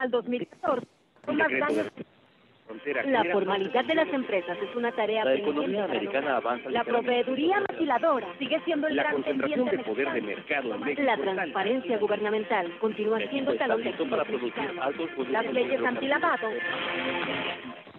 al 2014. la formalidad de las empresas es una tarea La economía americana avanza. La proveeduría maquiladora sigue siendo el la gran concentración de poder de mercado en México La transparencia gubernamental continúa siendo talón de Las leyes antilavado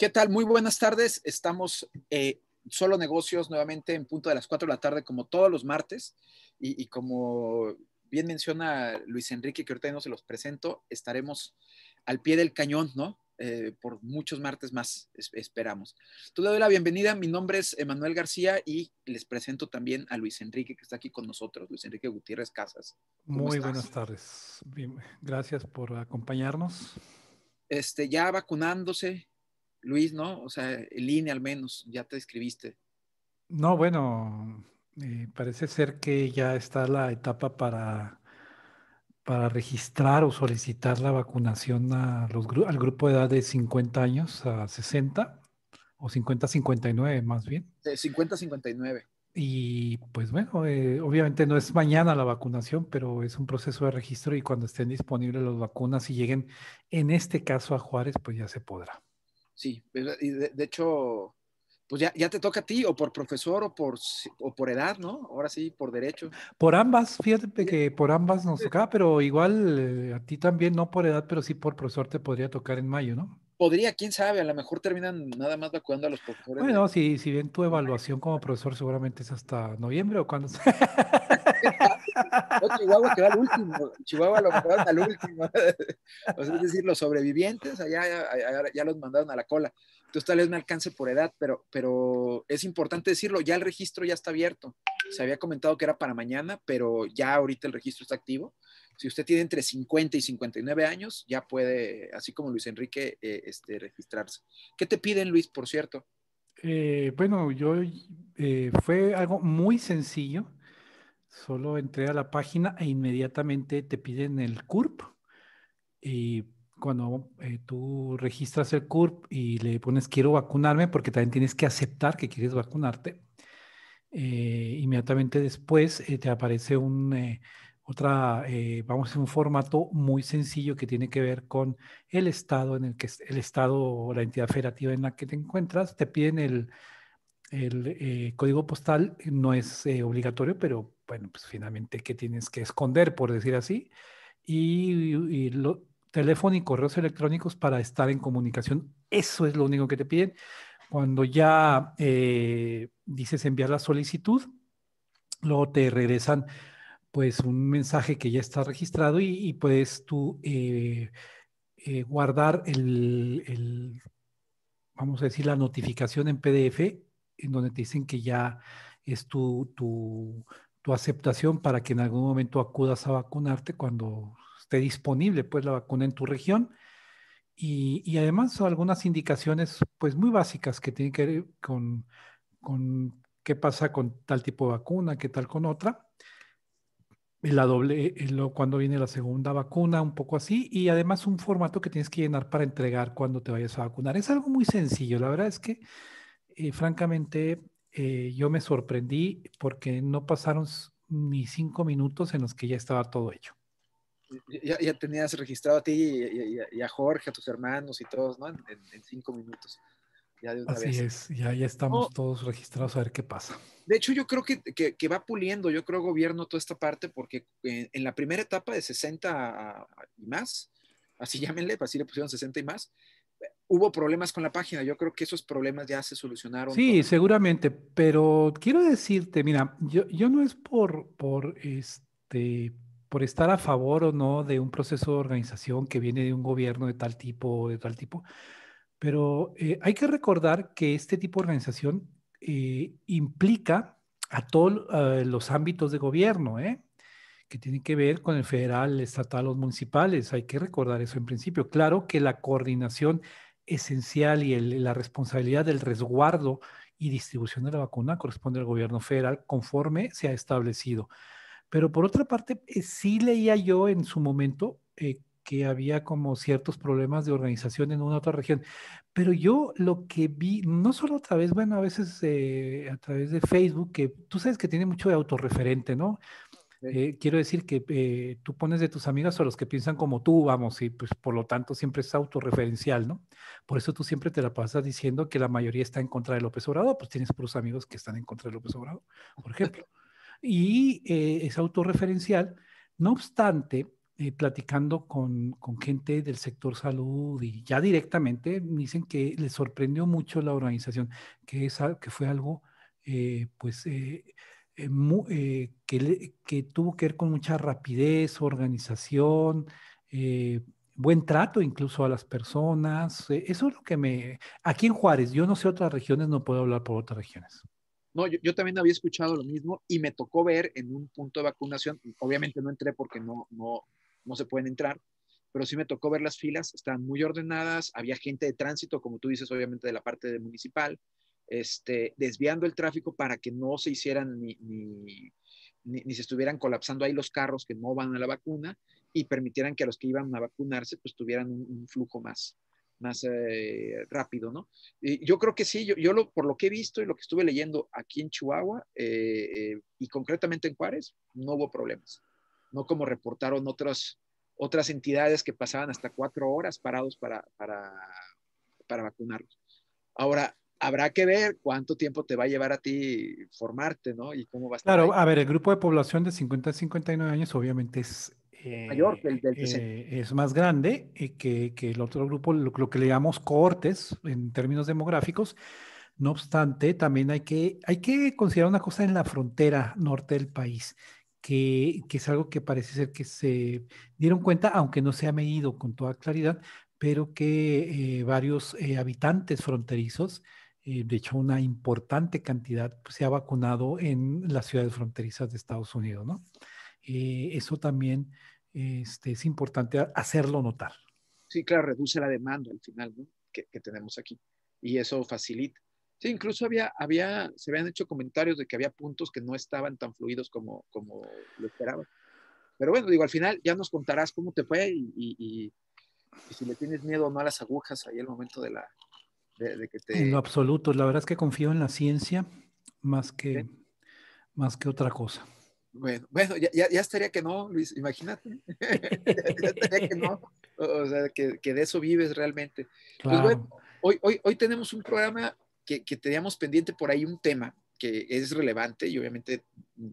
¿Qué tal? Muy buenas tardes. Estamos eh, solo negocios nuevamente en punto de las 4 de la tarde, como todos los martes. Y, como bien menciona Luis Enrique, que ahorita no se los presento, estaremos al pie del cañón, ¿no? Eh, por muchos martes más, esperamos. Entonces le doy la bienvenida. Mi nombre es Emanuel García y les presento también a Luis Enrique, que está aquí con nosotros, Luis Enrique Gutiérrez Casas. Muy buenas tardes. gracias por acompañarnos. Este, ya vacunándose, Luis, ¿no? O sea, el INE al menos, ya te escribiste. No, bueno, eh, parece ser que ya está la etapa para, para registrar o solicitar la vacunación a los, al grupo de edad de 50 años a 60 o 50-59 más bien. 50-59. Y pues bueno, eh, obviamente no es mañana la vacunación, pero es un proceso de registro y cuando estén disponibles las vacunas y lleguen, en este caso a Juárez, pues ya se podrá sí, y de, hecho, pues ya, ya, te toca a ti, o por profesor, o por, o por edad, ¿no? Ahora sí, por derecho. Por ambas, fíjate que por ambas nos toca, pero igual eh, a ti también, no por edad, pero sí por profesor te podría tocar en mayo, ¿no? podría, quién sabe, a lo mejor terminan nada más vacunando a los profesores. Bueno, si, bien tu evaluación como profesor seguramente es hasta noviembre o cuando Chihuahua quedó al último. Chihuahua lo mandaron al último. es decir, los sobrevivientes allá, ya los mandaron a la cola. Entonces tal vez me alcance por edad, pero, pero es importante decirlo, ya el registro ya está abierto. Se había comentado que era para mañana, pero ya ahorita el registro está activo. Si usted tiene entre 50 y 59 años, ya puede, así como Luis Enrique, eh, este, registrarse. ¿Qué te piden, Luis, por cierto? Eh, bueno, yo eh, fue algo muy sencillo. Solo entré a la página e inmediatamente te piden el CURP y cuando eh, tú registras el CURP y le pones quiero vacunarme porque también tienes que aceptar que quieres vacunarte, eh, inmediatamente después eh, te aparece un, otra, vamos, un formato muy sencillo que tiene que ver con el estado en el que el estado o la entidad federativa en la que te encuentras, te piden el, el eh, código postal no es eh, obligatorio, pero bueno, pues finalmente que tienes que esconder, por decir así, y, teléfono y correos electrónicos para estar en comunicación. Eso es lo único que te piden. Cuando ya eh, dices enviar la solicitud, luego te regresan pues un mensaje que ya está registrado y, puedes tú guardar el, el, vamos a decir, la notificación en PDF en donde te dicen que ya es tu, tu, tu aceptación para que en algún momento acudas a vacunarte cuando esté disponible pues la vacuna en tu región. Y, y, además son algunas indicaciones pues muy básicas que tienen que ver con, con, qué pasa con tal tipo de vacuna, qué tal con otra. La doble, eh, cuando viene la segunda vacuna, un poco así, y además un formato que tienes que llenar para entregar cuando te vayas a vacunar. Es algo muy sencillo, la verdad es que y francamente eh, yo me sorprendí porque no pasaron ni cinco minutos en los que ya estaba todo hecho. Ya, tenías registrado a ti y, a Jorge, a tus hermanos y todos, ¿no? En, cinco minutos. Así es, ya, ya estamos oh. todos registrados a ver qué pasa. De hecho, yo creo que, que, va puliendo, yo creo, gobierno toda esta parte, porque en, la primera etapa de 60 y más, así llámenle, así le pusieron 60 y más, hubo problemas con la página. Yo creo que esos problemas ya se solucionaron. Sí, seguramente, pero quiero decirte, mira, yo, no es por, por, este, por estar a favor o no de un proceso de organización que viene de un gobierno de tal tipo o de tal tipo, pero eh, hay que recordar que este tipo de organización eh, implica a todos eh, los ámbitos de gobierno, ¿eh? que tienen que ver con el federal, el estatal, los municipales. Hay que recordar eso en principio. Claro que la coordinación esencial y la responsabilidad del resguardo y distribución de la vacuna corresponde al gobierno federal conforme se ha establecido. Pero por otra parte, eh, sí leía yo en su momento eh, que había como ciertos problemas de organización en una otra región. Pero yo lo que vi, no solo a través, bueno, a veces eh, a través de Facebook, que tú sabes que tiene mucho de autorreferente, ¿no? Eh, quiero decir que eh, tú pones de tus amigas a los que piensan como tú, vamos, y pues por lo tanto siempre es autorreferencial, ¿no? Por eso tú siempre te la pasas diciendo que la mayoría está en contra de López Obrador, pues tienes puros amigos que están en contra de López Obrador, por ejemplo. Y eh, es autorreferencial, no obstante, platicando con, con gente del sector salud y ya directamente, me dicen que les sorprendió mucho la organización, que, es, que fue algo, pues eh, eh, que, que, tuvo que ver con mucha rapidez, organización, eh, buen trato incluso a las personas. eso es lo que me... Aquí en Juárez, yo no sé otras regiones, no puedo hablar por otras regiones. No, yo, también había escuchado lo mismo y me tocó ver en un punto de vacunación, obviamente no entré porque no, no, no se pueden entrar, pero sí me tocó ver las filas, estaban muy ordenadas, había gente de tránsito, como tú dices, obviamente de la parte de municipal, este, desviando el tráfico para que no se hicieran ni, ni, se estuvieran colapsando ahí los carros que no van a la vacuna y permitieran que a los que iban a vacunarse pues tuvieran un, flujo más, más eh, rápido, ¿no? Y yo creo que sí, yo, yo lo, por lo que he visto y lo que estuve leyendo aquí en Chihuahua eh, eh, y concretamente en Juárez, no hubo problemas, no como reportaron otras, otras entidades que pasaban hasta cuatro horas parados para, para, para vacunarlos. Ahora, habrá que ver cuánto tiempo te va a llevar a ti formarte, ¿no? Y cómo va a estar. Claro, a ver, el grupo de población de 50 a 59 años obviamente es... Eh, Mayor que el del eh, es más grande eh, que, que, el otro grupo, lo, que le llamamos cohortes en términos demográficos. No obstante, también hay que, hay que considerar una cosa en la frontera norte del país, que, que es algo que parece ser que se dieron cuenta, aunque no se ha medido con toda claridad, pero que varios habitantes fronterizos eh, de hecho, una importante cantidad pues, se ha vacunado en las ciudades fronterizas de Estados Unidos, ¿no? Eh, eso también este, es importante hacerlo notar. Sí, claro, reduce la demanda al final ¿no? que, que, tenemos aquí y eso facilita. Sí, incluso había, había, se habían hecho comentarios de que había puntos que no estaban tan fluidos como, como lo esperaban. Pero bueno, digo, al final ya nos contarás cómo te fue y, y, y si le tienes miedo o no a las agujas ahí el momento de la, en lo absoluto, la verdad es que confío en la ciencia más que, más que otra cosa. Bueno, ya, estaría que no, Luis, imagínate. ya, estaría que no. O sea, que, de eso vives realmente. Pues hoy, hoy, hoy tenemos un programa que, teníamos pendiente por ahí un tema que es relevante y obviamente mm,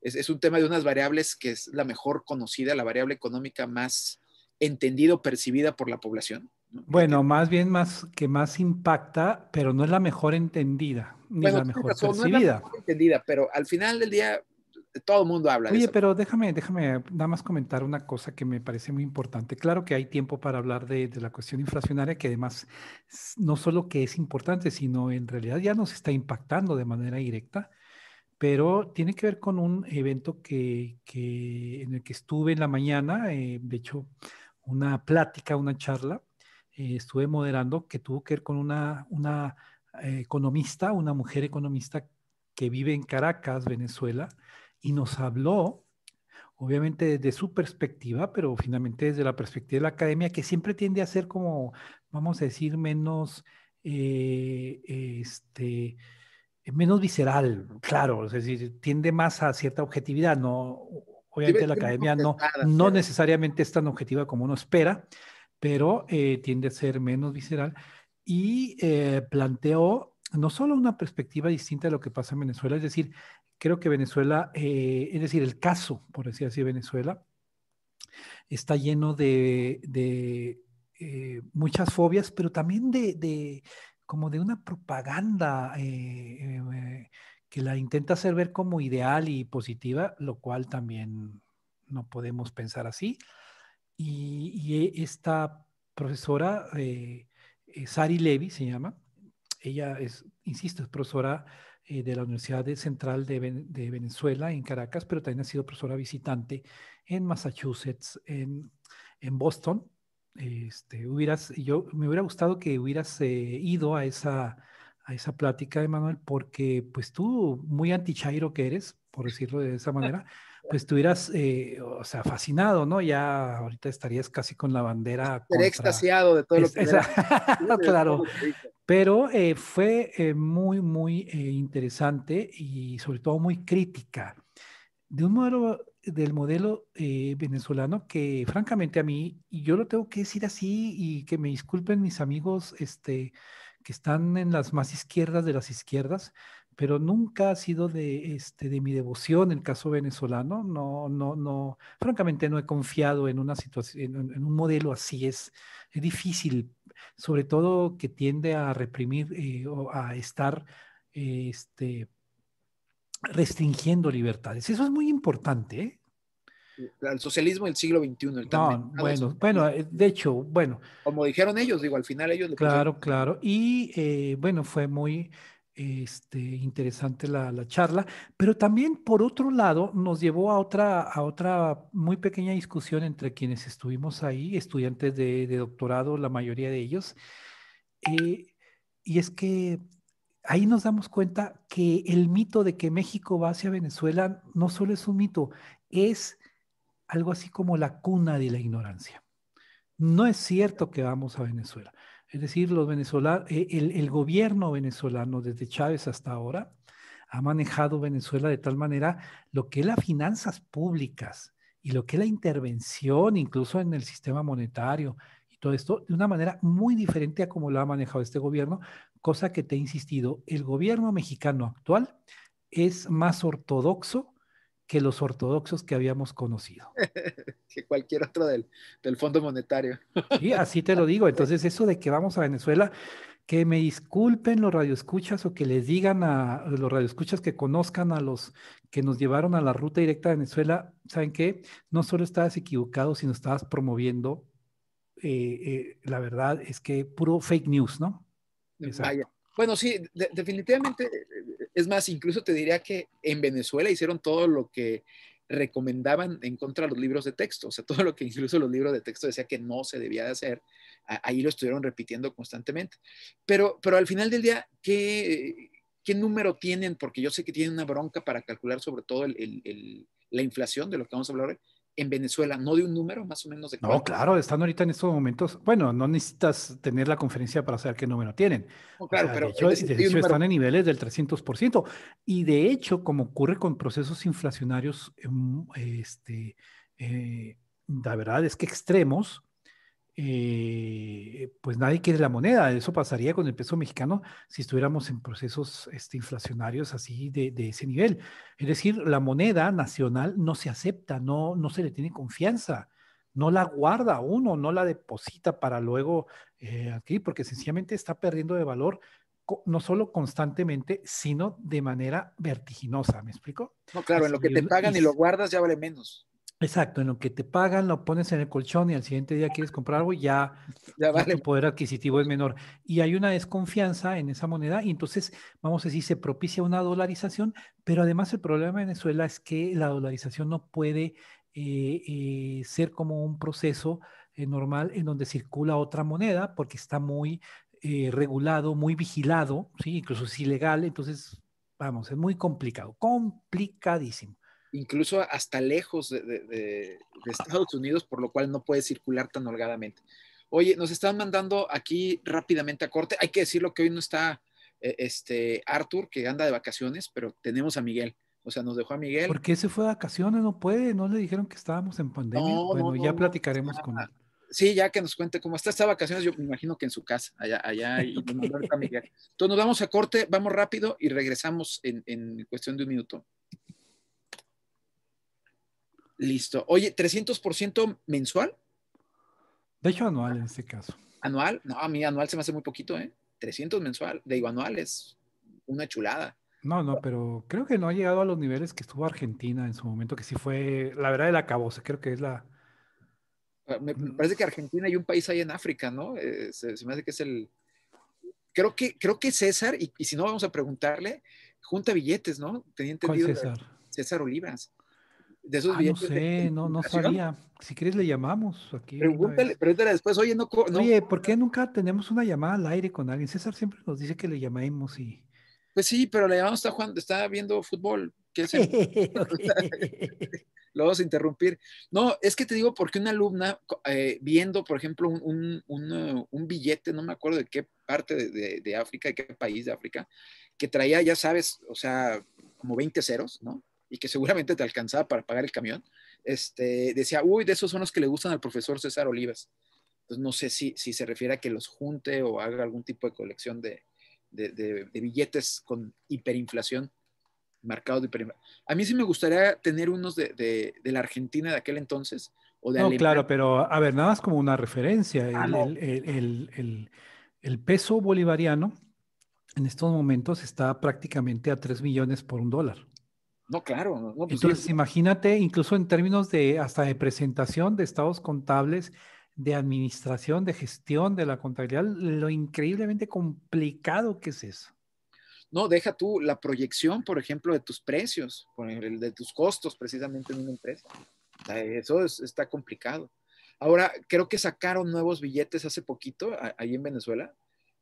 es, es, un tema de unas variables que es la mejor conocida, la variable económica más entendido, percibida por la población. Bueno, más bien más que más impacta, pero no es la mejor entendida, ni la mejor es la mejor entendida, pero al final del día eh, todo el mundo habla. Oye, de eso. pero déjame, déjame nada más comentar una cosa que me parece muy importante. Claro que hay tiempo para hablar de, la cuestión inflacionaria, que además no solo que es importante, sino en realidad ya nos está impactando de manera directa, pero tiene que ver con un evento que, en el que estuve en la mañana, eh, de hecho, una plática, una charla eh, estuve moderando que tuvo que ver con una, eh, economista, una mujer economista que vive en Caracas, Venezuela, y nos habló, obviamente desde su perspectiva, pero finalmente desde la perspectiva de la academia, que siempre tiende a ser como, vamos a decir, menos, eh, este, menos visceral, claro, es decir, tiende más a cierta objetividad, no, obviamente la academia no, no necesariamente es tan objetiva como uno espera, pero eh, tiende a ser menos visceral y eh, planteó no solo una perspectiva distinta de lo que pasa en Venezuela, es decir, creo que Venezuela, eh, es decir, el caso, por decir así, Venezuela, está lleno de, muchas fobias, pero también de, como de una propaganda que la intenta hacer ver como ideal y positiva, lo cual también no podemos pensar así y, esta profesora, eh, eh, Sari Levy se llama, ella es, insisto, es profesora eh, de la Universidad Central de, Venezuela en Caracas, pero también ha sido profesora visitante en Massachusetts, en, Boston. Este, me hubiera gustado que hubieras ido a esa, a esa plática, Emanuel, porque pues tú, muy antichairo que eres, por decirlo de esa manera, pues estuvieras, eh, o sea, fascinado, ¿no? Ya ahorita estarías casi con la bandera. Seré extasiado de todo lo que. Esa... claro. Pero eh, fue eh, muy, muy eh, interesante y sobre todo muy crítica de un modelo del modelo venezolano que francamente a mí, y yo lo tengo que decir así y que me disculpen mis amigos este, que están en las más izquierdas de las izquierdas, pero nunca ha sido de, este, de mi devoción el caso venezolano. No, no, no, francamente no he confiado en una situación, en, un modelo así. Es, difícil, sobre todo que tiende a reprimir eh, o a estar este, restringiendo libertades. Eso es muy importante. ¿eh? El socialismo del siglo XXI. El bueno, bueno, eh, de hecho, bueno. Como dijeron ellos, digo, al final ellos. claro, claro. Y bueno, fue muy, este, interesante la, charla, pero también por otro lado nos llevó a otra, a otra muy pequeña discusión entre quienes estuvimos ahí, estudiantes de, doctorado, la mayoría de ellos, eh, y es que ahí nos damos cuenta que el mito de que México va hacia Venezuela no solo es un mito, es algo así como la cuna de la ignorancia. No es cierto que vamos a Venezuela. Es decir, los venezolanos, eh, el, el gobierno venezolano desde Chávez hasta ahora ha manejado Venezuela de tal manera lo que es las finanzas públicas y lo que es la intervención incluso en el sistema monetario y todo esto de una manera muy diferente a como lo ha manejado este gobierno, cosa que te he insistido, el gobierno mexicano actual es más ortodoxo que los ortodoxos que habíamos conocido. que cualquier otro del, Fondo Monetario. sí, así te lo digo. Entonces, eso de que vamos a Venezuela, que me disculpen los radioescuchas o que les digan a los radioescuchas que conozcan a los que nos llevaron a la ruta directa a Venezuela, ¿saben qué? No solo estabas equivocado, sino estabas promoviendo, eh, eh, la verdad es que puro fake news, ¿no? Bueno, sí, definitivamente es más, incluso te diría que en Venezuela hicieron todo lo que recomendaban en contra de los libros de texto, o sea, todo lo que incluso los libros de texto decía que no se debía de hacer, ahí lo estuvieron repitiendo constantemente. Pero, pero al final del día, ¿qué, número tienen? Porque yo sé que tienen una bronca para calcular sobre todo la inflación de lo que vamos a hablar hoy en Venezuela, no de un número más o menos de No, claro, están ahorita en estos momentos. Bueno, no necesitas tener la conferencia para saber qué número tienen. claro, pero de hecho, están en niveles del 300%. Y de hecho, como ocurre con procesos inflacionarios, em, este, eh, la verdad es que extremos, eh, pues nadie quiere la moneda. Eso pasaría con el peso mexicano si estuviéramos en procesos este, inflacionarios así de, ese nivel. Es decir, la moneda nacional no se acepta, no, no se le tiene confianza, no la guarda uno, no la deposita para luego eh, adquirir, porque sencillamente está perdiendo de valor no solo constantemente, sino de manera vertiginosa, ¿me explico? No, claro, en lo que te pagan y, lo guardas ya vale menos. Exacto, en lo que te pagan lo pones en el colchón y al siguiente día quieres comprar algo, ya, ya vale. tu poder adquisitivo es menor. Y hay una desconfianza en esa moneda y entonces, vamos a decir, se propicia una dolarización, pero además el problema de Venezuela es que la dolarización no puede eh, eh, ser como un proceso eh, normal en donde circula otra moneda porque está muy regulado, muy vigilado, ¿sí? incluso es ilegal, entonces, vamos, es muy complicado, complicadísimo incluso hasta lejos de, Estados Unidos, por lo cual no puede circular tan holgadamente. Oye, nos están mandando aquí rápidamente a corte. Hay que decirlo que hoy no está eh, este Arthur, que anda de vacaciones, pero tenemos a Miguel. O sea, nos dejó a Miguel. ¿Por qué se fue de vacaciones? No puede, no le dijeron que estábamos en pandemia. bueno, ya platicaremos con él. Sí, ya que nos cuente cómo está esta vacaciones, yo me imagino que en su casa, allá, allá, Entonces nos vamos a corte, vamos rápido y regresamos en cuestión de un minuto. Listo. Oye, ¿300% mensual? De hecho, anual en este caso. ¿Anual? No, a mí anual se me hace muy poquito, ¿eh? 300 mensual. Digo, anual es una chulada. No, no, pero creo que no ha llegado a los niveles que estuvo Argentina en su momento, que sí fue, la verdad, el acabose, creo que es la... Ah, me parece que Argentina hay un país ahí en África, ¿no? Eh, se, me hace que es el... Creo que, creo que César, y, si no vamos a preguntarle, junta billetes, ¿no? Tenía entendido. César? César Olivas de esos ah, No sé, no, sabía. Si quieres le llamamos aquí. Pregúntale, después, oye, no, Oye, ¿por qué nunca tenemos una llamada al aire con alguien? César siempre nos dice que le llamemos y. Pues sí, pero le llamamos está Juan está viendo fútbol. Lo vamos a interrumpir. No, es que te digo porque una alumna eh, viendo, por ejemplo, un, billete, no me acuerdo de qué parte de, de África, de qué país de África, que traía, ya sabes, o sea, como 20 ceros, ¿no? y que seguramente te alcanzaba para pagar el camión, este, decía, uy, de esos son los que le gustan al profesor César Olivas. Entonces, no sé si, si se refiere a que los junte o haga algún tipo de colección de, billetes con hiperinflación, marcado de hiperinflación. A mí sí me gustaría tener unos de, la Argentina de aquel entonces. O de no, claro, pero a ver, nada más como una referencia. el, ah, el peso bolivariano en estos momentos está prácticamente a 3 millones por un dólar. No, claro. Pues Entonces, imagínate, incluso en términos de hasta de presentación de estados contables, de administración, de gestión de la contabilidad, lo increíblemente complicado que es eso. No, deja tú la proyección, por ejemplo, de tus precios, por de tus costos precisamente en una empresa. Eso está complicado. Ahora, creo que sacaron nuevos billetes hace poquito, ahí en Venezuela,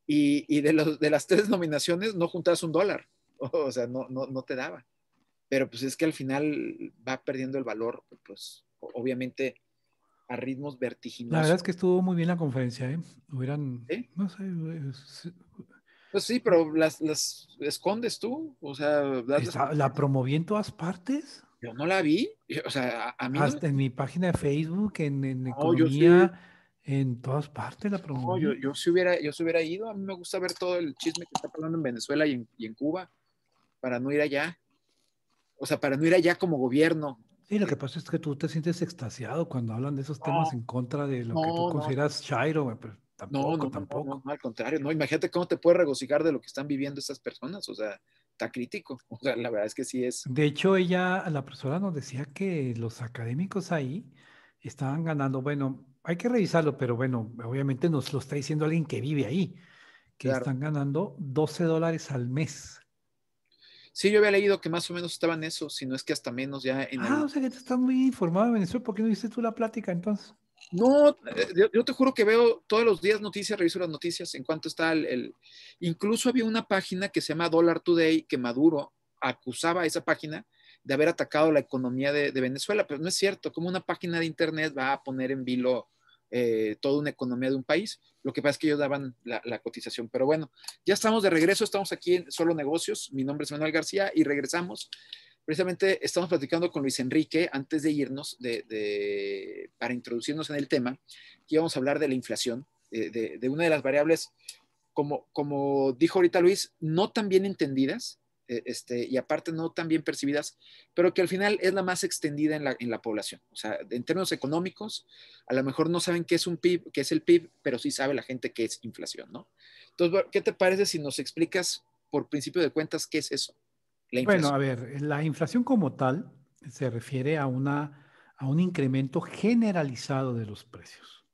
y, de, de las tres nominaciones no juntas un dólar, o sea, no, no te daba pero pues es que al final va perdiendo el valor, pues obviamente a ritmos vertiginosos. La verdad es que estuvo muy bien la conferencia, ¿eh? Hubieran, eh, Pues sí, pero las, escondes tú, o sea... ¿La promoví en todas partes? Yo no la vi, o sea, a, mí... Hasta en mi página de Facebook, en, en Economía, en todas partes la promoví. No, yo, yo, si hubiera, yo si hubiera ido, a mí me gusta ver todo el chisme que está pasando en Venezuela y en, y en Cuba, para no ir allá o sea, para no ir allá como gobierno. Sí, lo eh, que pasa es que tú te sientes extasiado cuando hablan de esos temas en contra de lo que tú consideras chairo, pero tampoco, no, tampoco. al contrario, no, imagínate cómo te puede regocijar de lo que están viviendo esas personas, o sea, está crítico, o sea, la verdad es que sí es. De hecho, ella, la profesora nos decía que los académicos ahí estaban ganando, bueno, hay que revisarlo, pero bueno, obviamente nos lo está diciendo alguien que vive ahí, que están ganando 12 dólares al mes Sí, yo había leído que más o menos estaban eso, si no es que hasta menos ya en Ah, o sea que tú estás muy informado de Venezuela, ¿por qué no hiciste tú la plática entonces? No, eh, yo, te juro que veo todos los días noticias, reviso las noticias en cuanto está el, Incluso había una página que se llama Dollar Today que Maduro acusaba a esa página de haber atacado la economía de, de Venezuela, pero no es cierto, como una página de internet va a poner en vilo eh, toda una economía de un país. Lo que pasa es que ellos daban la, cotización. Pero bueno, ya estamos de regreso, estamos aquí en Solo Negocios. Mi nombre es Manuel García y regresamos. Precisamente estamos platicando con Luis Enrique antes de irnos, de, para introducirnos en el tema, que vamos a hablar de la inflación, de, una de las variables, como, como dijo ahorita Luis, no tan bien entendidas, e, este, y aparte no tan bien percibidas, pero que al final es la más extendida en la, población. O sea, en términos económicos, a lo mejor no saben qué es un PIB, qué es el PIB, pero sí sabe la gente qué es inflación, ¿no? Entonces, ¿qué te parece si nos explicas por principio de cuentas qué es eso? bueno, a ver, la inflación como tal se refiere a, una, a un incremento generalizado de los precios.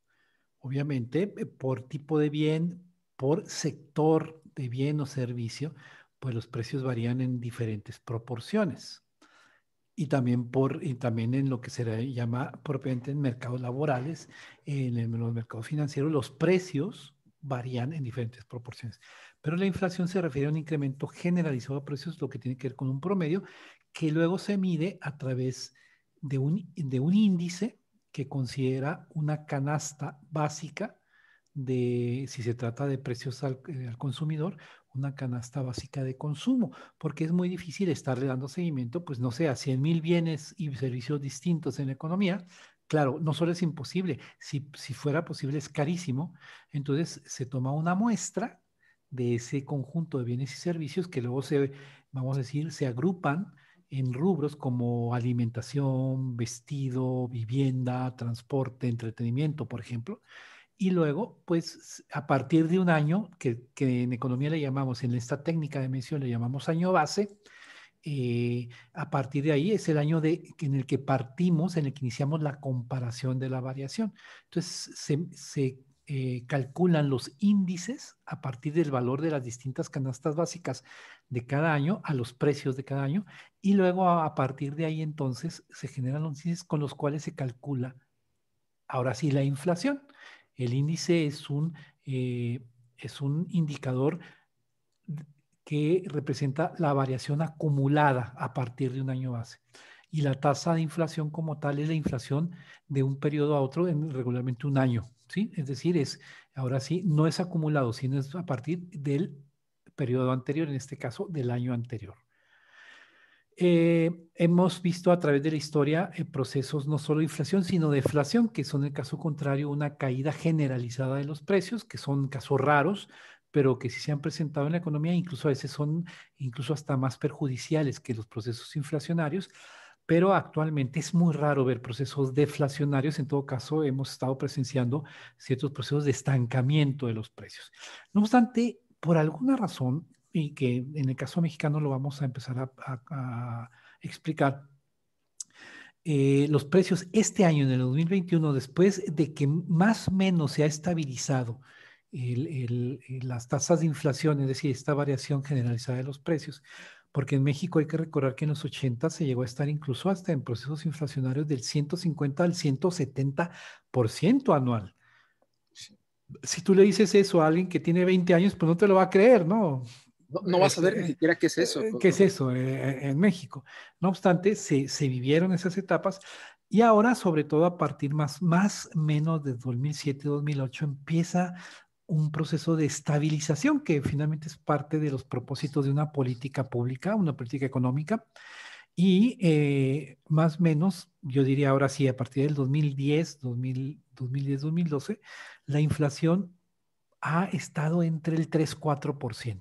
Obviamente, eh, por tipo de bien, por sector de bien o servicio, pues los precios varían en diferentes proporciones. Y también, también en lo que se llama propiamente en mercados laborales, en, los mercados financieros, los precios varían en diferentes proporciones. Pero la inflación se refiere a un incremento generalizado de precios, lo que tiene que ver con un promedio, que luego se mide a través de un, índice que considera una canasta básica de, si se trata de precios al eh, consumidor, una canasta básica de consumo, porque es muy difícil estarle dando seguimiento, pues no sé, a 100 mil bienes y servicios distintos en la economía. Claro, no solo es imposible, si, si fuera posible es carísimo. Entonces se toma una muestra de ese conjunto de bienes y servicios que luego se, vamos a decir, se agrupan en rubros como alimentación, vestido, vivienda, transporte, entretenimiento, por ejemplo. Y luego, pues a partir de un año, que, en economía le llamamos, en esta técnica de mención le llamamos año base, eh, a partir de ahí es el año en el que partimos, en el que iniciamos la comparación de la variación. Entonces, se, eh, calculan los índices a partir del valor de las distintas canastas básicas de cada año a los precios de cada año y luego a partir de ahí entonces se generan los índices con los cuales se calcula ahora sí la inflación. El índice es un, eh, es un indicador que representa la variación acumulada a partir de un año base. Y la tasa de inflación como tal es la inflación de un periodo a otro en regularmente un año, ¿sí? Es decir, es, ahora sí, no es acumulado, sino es a partir del periodo anterior, en este caso del año anterior. Eh, hemos visto a través de la historia eh, procesos no solo de inflación, sino de deflación, que son el caso contrario una caída generalizada de los precios, que son casos raros, pero que sí se han presentado en la economía, incluso a veces son incluso hasta más perjudiciales que los procesos inflacionarios. Pero actualmente es muy raro ver procesos deflacionarios. En todo caso, hemos estado presenciando ciertos procesos de estancamiento de los precios. No obstante, por alguna razón, y que en el caso mexicano lo vamos a empezar a, explicar. Eh, los precios este año, en el 2021, después de que más o menos se ha estabilizado las tasas de inflación, es decir, esta variación generalizada de los precios, porque en México hay que recordar que en los 80 se llegó a estar incluso hasta en procesos inflacionarios del 150 al 170% anual. Si tú le dices eso a alguien que tiene 20 años, pues no te lo va a creer, ¿no? No, vas a ver ni siquiera qué es eso. Eh, eh, ¿Qué es eso eh, en México? No obstante, se, vivieron esas etapas y ahora, sobre todo a partir más, más menos de 2007-2008, empieza un proceso de estabilización que finalmente es parte de los propósitos de una política pública, una política económica. Y más menos, yo diría ahora sí, a partir del 2010, 2010-2012, la inflación ha estado entre el 3-4%.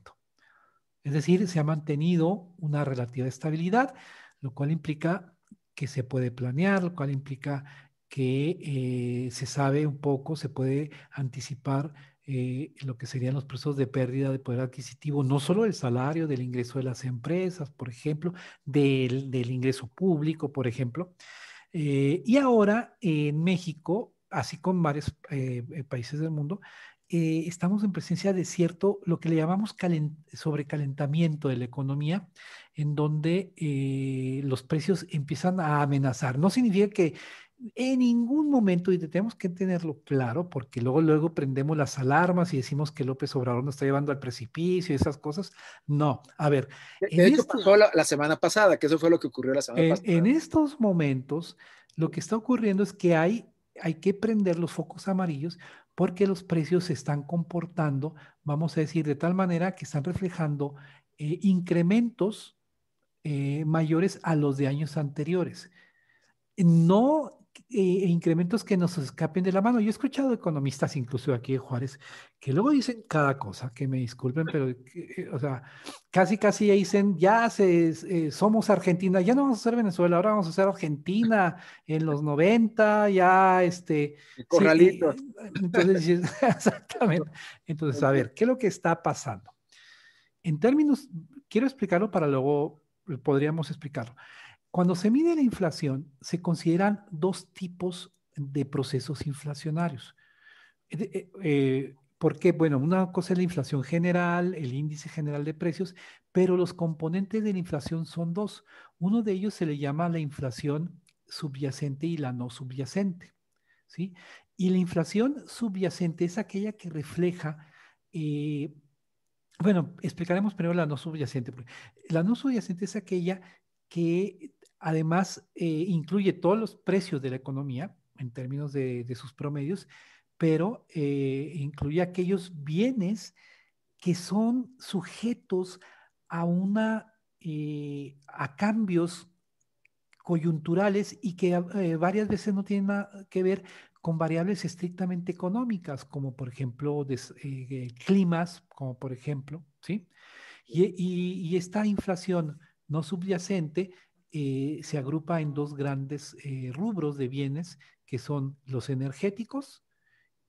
Es decir, se ha mantenido una relativa estabilidad, lo cual implica que se puede planear, lo cual implica que eh, se sabe un poco, se puede anticipar eh, lo que serían los procesos de pérdida de poder adquisitivo, no solo el salario, del ingreso de las empresas, por ejemplo, del, ingreso público, por ejemplo. Eh, y ahora en México, así como en varios países del mundo, eh, estamos en presencia de cierto, lo que le llamamos sobrecalentamiento de la economía, en donde eh, los precios empiezan a amenazar. No significa que en ningún momento, y tenemos que tenerlo claro, porque luego, luego prendemos las alarmas y decimos que López Obrador nos está llevando al precipicio y esas cosas. No, a ver. la, semana pasada, que eso fue lo que ocurrió la semana pasada. En estos momentos, lo que está ocurriendo es que hay, hay que prender los focos amarillos porque los precios se están comportando, vamos a decir, de tal manera que están reflejando eh, incrementos eh, mayores a los de años anteriores. No eh, incrementos que nos escapen de la mano. Yo he escuchado economistas, incluso aquí en Juárez, que luego dicen cada cosa, que me disculpen, pero, o sea, casi, casi dicen, ya se, eh, somos Argentina, ya no vamos a ser Venezuela, ahora vamos a ser Argentina en los 90, ya, este... Corralitos. Eh, entonces, exactamente. Entonces, a ver, ¿qué es lo que está pasando? En términos, quiero explicarlo para luego podríamos explicarlo. Cuando se mide la inflación, se consideran dos tipos de procesos inflacionarios. Eh, eh, eh porque, bueno, una cosa es la inflación general, el índice general de precios, pero los componentes de la inflación son dos. Uno de ellos se le llama la inflación subyacente y la no subyacente. ¿sí? Y la inflación subyacente es aquella que refleja, eh, bueno, explicaremos primero la no subyacente. la no subyacente es aquella que Además, eh, incluye todos los precios de la economía en términos de, sus promedios, pero eh, incluye aquellos bienes que son sujetos a una eh, a cambios coyunturales y que varias veces no tienen nada que ver con variables estrictamente económicas, como por ejemplo climas, como por ejemplo, ¿sí? y esta inflación no subyacente eh, se agrupa en dos grandes eh, rubros de bienes, que son los energéticos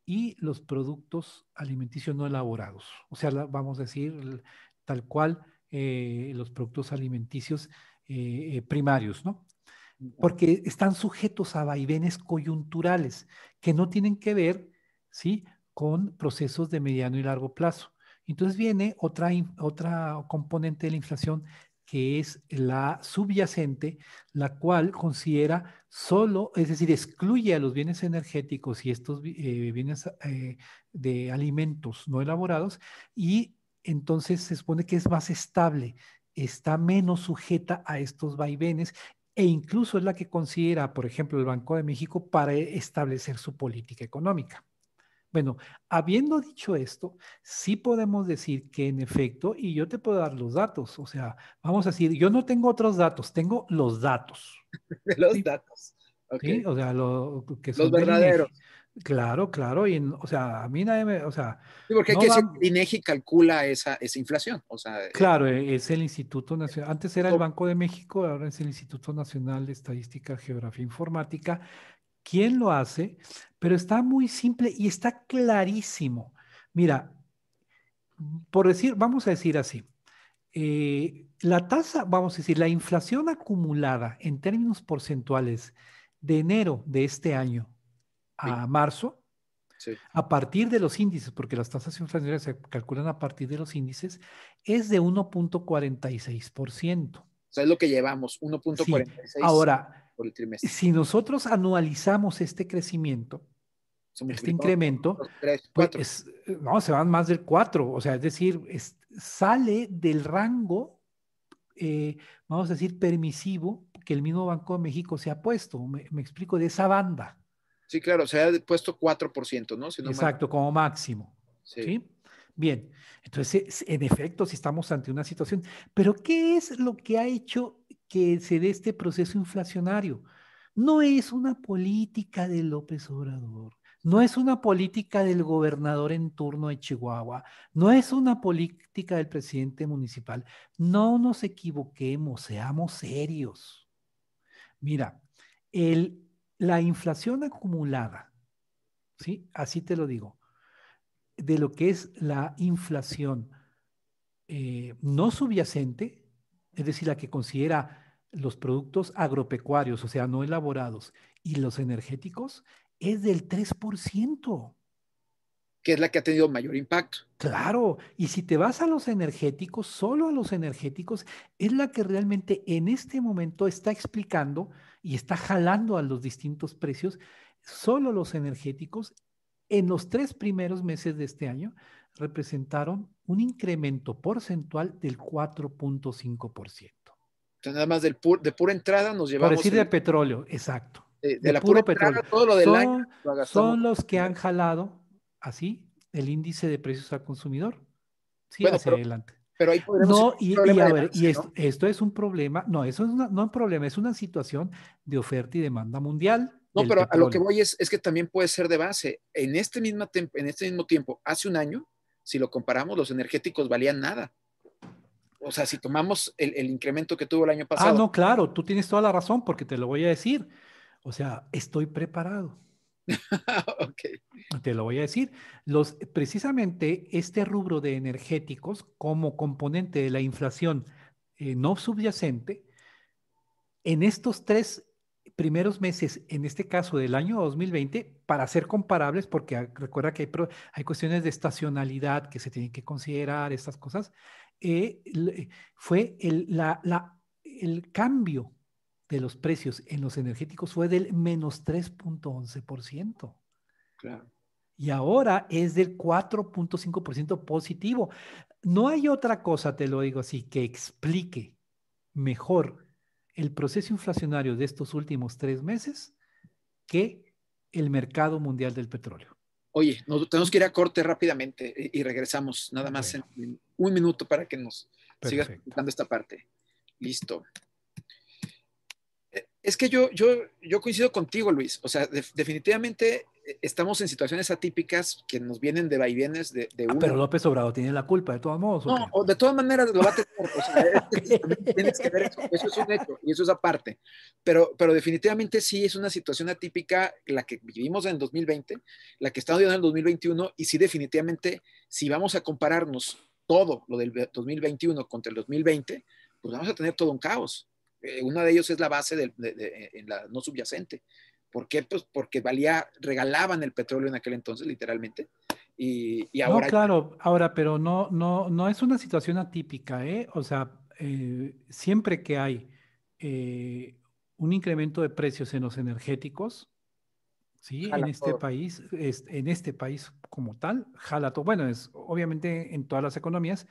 y los productos alimenticios no elaborados. O sea, vamos a decir tal cual eh, los productos alimenticios primarios, ¿no? Porque están sujetos a vaivenes coyunturales que no tienen que ver, ¿sí? Con procesos de mediano y largo plazo. Entonces viene otra, otra componente de la inflación que es la subyacente, la cual considera solo, es decir, excluye a los bienes energéticos y estos eh, bienes eh, de alimentos no elaborados y entonces se supone que es más estable, está menos sujeta a estos vaivenes e incluso es la que considera, por ejemplo, el Banco de México para establecer su política económica. Bueno, habiendo dicho esto, sí podemos decir que en efecto, y yo te puedo dar los datos, o sea, vamos a decir, yo no tengo otros datos, tengo los datos. los datos. ¿Sí? O sea, que son los verdaderos. Claro, claro, y o sea, a mí nadie me, o sea, sí, porque hay que decir, que INEGI calcula esa, esa inflación, o sea, eh, claro, e, es el Instituto Nacional, antes era el Banco de México, ahora es el Instituto Nacional de Estadística, Geografía e Informática, quién lo hace, pero está muy simple y está clarísimo. Mira, por decir, vamos a decir así, eh, la tasa, vamos a decir, la inflación acumulada en términos porcentuales de enero de este año a marzo, a partir de los índices, porque las tasas inflacionarias se calculan a partir de los índices, es de 1.46%. O sea, es lo que llevamos, 1.46%. Ahora, trimestre. Si nosotros anualizamos este crecimiento, este incremento, pues, no, se van más del 4, o sea, es decir, sale del rango, eh, vamos a decir, permisivo que el mismo Banco de México se ha puesto, me, explico, de esa banda. Sí, claro, se ha puesto 4%, ¿no? ciento, no Exacto, como máximo. sí. Bien, entonces, en efecto, si estamos ante una situación, pero ¿qué es lo que ha hecho que se dé este proceso inflacionario. No es una política de López Obrador, no es una política del gobernador en turno de Chihuahua, no es una política del presidente municipal. No nos equivoquemos, seamos serios. Mira, el, la inflación acumulada, ¿sí? así te lo digo, de lo que es la inflación eh, no subyacente, es decir, la que considera los productos agropecuarios, o sea, no elaborados, y los energéticos es del 3%. Que es la que ha tenido mayor impacto. Claro, y si te vas a los energéticos, solo a los energéticos, es la que realmente en este momento está explicando y está jalando a los distintos precios, solo los energéticos en los tres primeros meses de este año representaron un incremento porcentual del 4.5% nada más del de pura entrada nos llevamos. Por decir de petróleo, exacto. De, la puro pura petróleo. todo lo del son, año son los que han jalado así el índice de precios al consumidor. Sí, hacia adelante. Pero ahí no, y, a ver, y esto, es un problema, no, eso es un problema, es una situación de oferta y demanda mundial. No, pero a lo que voy es, que también puede ser de base. En este, mismo en este mismo tiempo, hace un año, si lo comparamos, los energéticos valían nada o sea, si tomamos el, incremento que tuvo el año pasado. Ah, no, claro, tú tienes toda la razón porque te lo voy a decir. O sea, estoy preparado. okay. Te lo voy a decir. Los, precisamente este rubro de energéticos como componente de la inflación eh, no subyacente, en estos tres primeros meses, en este caso del año 2020, para ser comparables, porque ah, recuerda que hay, hay cuestiones de estacionalidad que se tienen que considerar, estas cosas, eh, eh, fue el, cambio de los precios en los energéticos fue del menos 3.11%. Y ahora es del 4.5% positivo. No hay otra cosa, te lo digo así, que explique mejor el proceso inflacionario de estos últimos tres meses que el mercado mundial del petróleo. Oye, tenemos que ir a corte rápidamente eh, y, regresamos, nada más en, un minuto para que nos sigas esta parte. Listo. Eh, es que yo, yo, yo coincido contigo, Luis. O sea, definitivamente eh, estamos en situaciones atípicas que nos vienen de vaivienes de, ah, pero López Obrador tiene la culpa, de todos modos. No, de todas maneras lo va a tener. eso. es un hecho y eso es aparte. Pero, pero definitivamente sí es una situación atípica la que vivimos en 2020, la que estamos viviendo en 2021 y sí definitivamente si vamos a compararnos todo lo del 2021 contra el 2020, pues vamos a tener todo un caos. Uno eh, una de ellos es la base la no subyacente. ¿Por qué? Pues porque valía, regalaban el petróleo en aquel entonces, literalmente. Y, ahora. No, claro, ahora, pero no, no, no es una situación atípica, ¿eh? O sea, eh, siempre que hay eh, un incremento de precios en los energéticos, ¿sí? en este país, en este país como tal, jala todo. Bueno, es obviamente en todas las economías,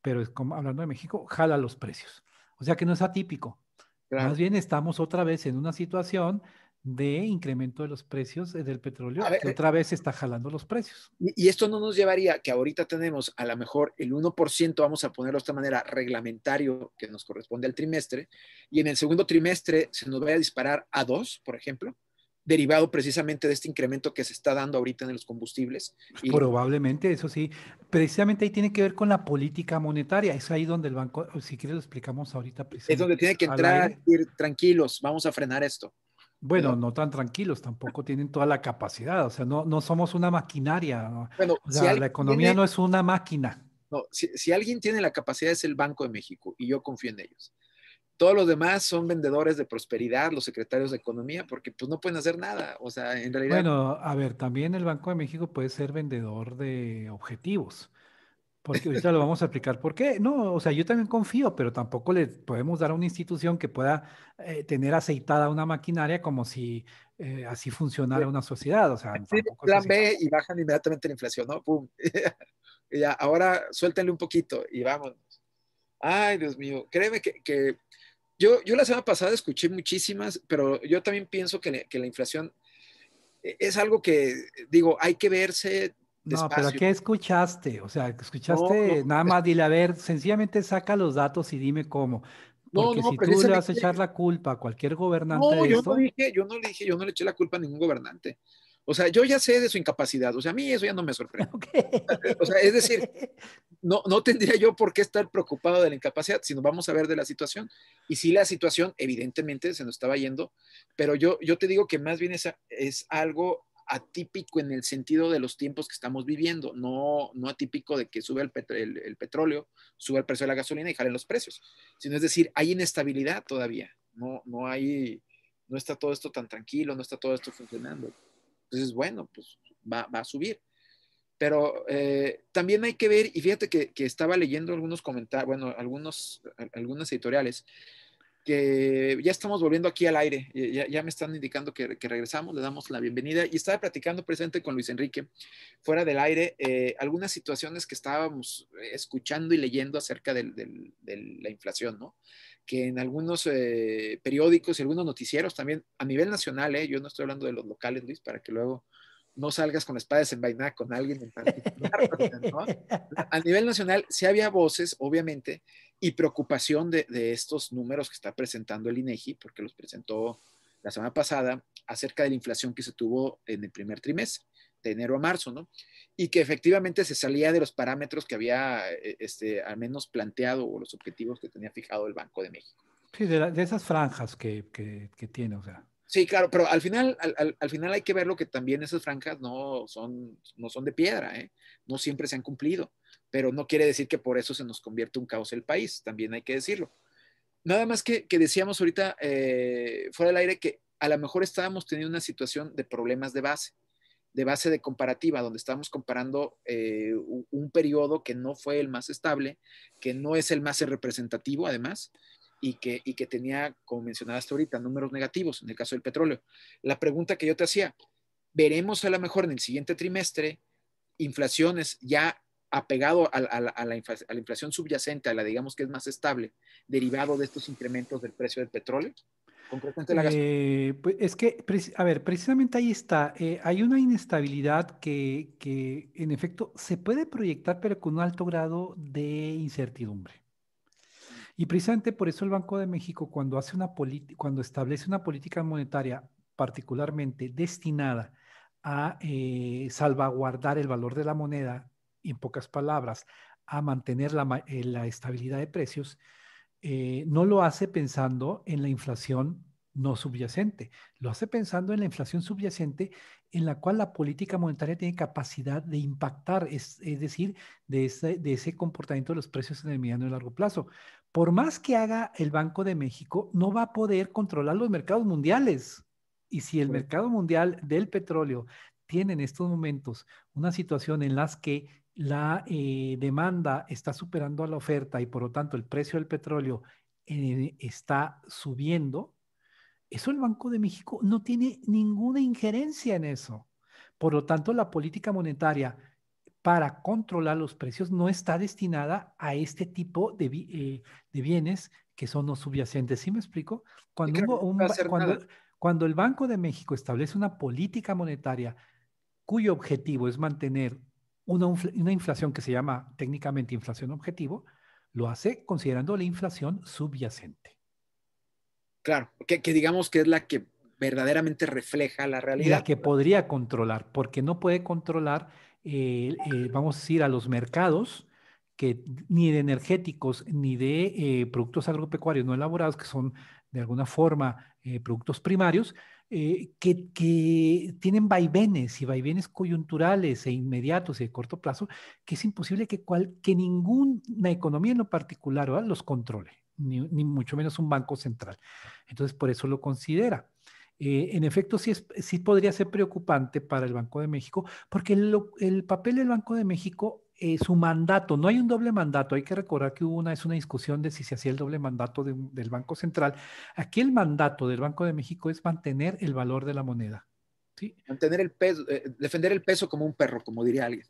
pero es como, hablando de México, jala los precios. O sea que no es atípico. Más bien estamos otra vez en una situación de incremento de los precios eh, del petróleo, eh otra vez está jalando los precios. Y esto no nos llevaría que ahorita tenemos a lo mejor el 1%, vamos a ponerlo de esta manera, reglamentario que nos corresponde al trimestre, y en el segundo trimestre se nos vaya a disparar a 2, por ejemplo, derivado precisamente de este incremento que se está dando ahorita en los combustibles. Ah, probablemente, eso sí. Precisamente ahí tiene que ver con la política monetaria. Es ahí donde el banco, si quieres lo explicamos ahorita. Es donde tiene que entrar, ir tranquilos, vamos a frenar esto. Bueno, no tan tranquilos, tampoco tienen toda la capacidad, o sea, no, no somos una maquinaria. Bueno, la economía no es una máquina. si, alguien tiene la capacidad es el Banco de México y yo confío en ellos. Todos los demás son vendedores de prosperidad, los secretarios de economía, porque pues no pueden hacer nada, o sea, en realidad. Bueno, a ver, también el Banco de México puede ser vendedor de objetivos. Porque ahorita lo vamos a explicar por qué. No, o sea, yo también confío, pero tampoco le podemos dar a una institución que pueda eh, tener aceitada una maquinaria como si eh, así funcionara una sociedad. O sea, plan B y bajan inmediatamente la inflación, ¿no? ¡Pum! y ya, ahora suéltenle un poquito y vámonos. Ay, Dios mío, créeme que, que yo, yo la semana pasada escuché muchísimas, pero yo también pienso que, que la inflación eh, es algo que, digo, hay que verse no, pero ¿qué escuchaste? O sea, escuchaste, nada más dile, a ver, sencillamente saca los datos y dime cómo. Porque no, si tú le vas a echar la culpa a cualquier gobernante. de yo esto, no dije, yo no le dije, yo no le eché la culpa a ningún gobernante. O sea, yo ya sé de su incapacidad. O sea, a mí eso ya no me sorprende. O sea, es decir, no, no tendría yo por qué estar preocupado de la incapacidad, sino vamos a ver de la situación. Y sí, la situación evidentemente se nos estaba yendo, pero yo, yo te digo que más bien es algo atípico en el sentido de los tiempos que estamos viviendo, no, no atípico de que sube el, petróleo, sube el precio de la gasolina y jalen los precios, sino es decir, hay inestabilidad todavía, no, no hay, no está todo esto tan tranquilo, no está todo esto funcionando. Entonces, bueno, pues va, va a subir. Pero eh, también hay que ver, y fíjate que, que estaba leyendo algunos comentarios, bueno, algunos, algunas editoriales que ya estamos volviendo aquí al aire, ya, ya me están indicando que, que, regresamos, le damos la bienvenida y estaba platicando presente con Luis Enrique, fuera del aire, eh, algunas situaciones que estábamos escuchando y leyendo acerca de la inflación, ¿no? Que en algunos eh, periódicos y algunos noticieros también, a nivel nacional, eh, yo no estoy hablando de los locales, Luis, para que luego no salgas con espadas en vaina con alguien en particular, ¿no? A nivel nacional, sí había voces, obviamente, y preocupación de, estos números que está presentando el INEGI, porque los presentó la semana pasada, acerca de la inflación que se tuvo en el primer trimestre, de enero a marzo, ¿no? Y que efectivamente se salía de los parámetros que había, eh, este, al menos planteado, o los objetivos que tenía fijado el Banco de México. Sí, de, esas franjas que tiene, o sea. Sí, claro, pero al final, al, final hay que ver lo que también esas franjas no son, no son de piedra, ¿eh? no siempre se han cumplido, pero no quiere decir que por eso se nos convierte un caos el país, también hay que decirlo. Nada más que, que decíamos ahorita eh, fuera del aire que a lo mejor estábamos teniendo una situación de problemas de base, de base de comparativa, donde estábamos comparando eh, un periodo que no fue el más estable, que no es el más representativo además, y que, tenía, como mencionaste ahorita, números negativos en el caso del petróleo. La pregunta que yo te hacía, veremos a lo mejor en el siguiente trimestre inflaciones ya apegado a, la, inflación subyacente, a la digamos que es más estable, derivado de estos incrementos del precio del petróleo? Concretamente la eh, pues, es que, a ver, precisamente ahí está. Eh, hay una inestabilidad que, en efecto, se puede proyectar, pero con un alto grado de incertidumbre. Y precisamente por eso el Banco de México, cuando, hace una cuando establece una política monetaria particularmente destinada a eh, salvaguardar el valor de la moneda, en pocas palabras, a mantener la, eh, estabilidad de precios, eh, no lo hace pensando en la inflación no subyacente, lo hace pensando en la inflación subyacente en la cual la política monetaria tiene capacidad de impactar, es, decir, de de ese comportamiento de los precios en el mediano y largo plazo por más que haga el Banco de México, no va a poder controlar los mercados mundiales. Y si el mercado mundial del petróleo tiene en estos momentos una situación en la que la eh, demanda está superando a la oferta y por lo tanto el precio del petróleo eh, está subiendo, eso el Banco de México no tiene ninguna injerencia en eso. Por lo tanto, la política monetaria para controlar los precios no está destinada a este tipo de, eh, bienes que son los subyacentes. ¿Sí me explico? Cuando, el Banco de México establece una política monetaria cuyo objetivo es mantener una, inflación que se llama técnicamente inflación objetivo, lo hace considerando la inflación subyacente. Claro, que, que digamos que es la que verdaderamente refleja la realidad. Y la que podría controlar, porque no puede controlar eh, eh, vamos a decir, a los mercados que ni de energéticos ni de eh, productos agropecuarios no elaborados, que son de alguna forma productos primarios, que, tienen vaivenes y vaivenes coyunturales e inmediatos y de corto plazo, que es imposible que, ninguna economía en lo particular los controle, ni, ni, mucho menos un banco central. Entonces, por eso lo considera. Eh, en efecto sí, sí podría ser preocupante para el Banco de México, porque el, papel del Banco de México eh, su mandato, no hay un doble mandato, hay que recordar que hubo una, es una discusión de si se hacía el doble mandato del Banco Central. Aquí el mandato del Banco de México es mantener el valor de la moneda. Mantener el peso, eh, defender el peso como un perro, como diría alguien.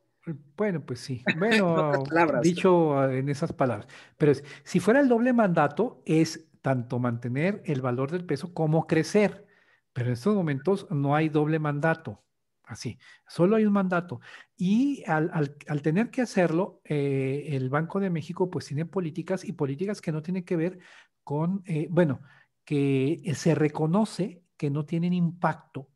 Bueno, pues sí. Bueno, dicho en esas palabras. Pero si fuera el doble mandato, es tanto mantener el valor del peso como crecer. Pero en estos momentos no hay doble mandato, así, solo hay un mandato. Y al, tener que hacerlo, eh, el Banco de México pues tiene políticas y políticas que no tienen que ver con, eh, bueno, que se reconoce que no tienen impacto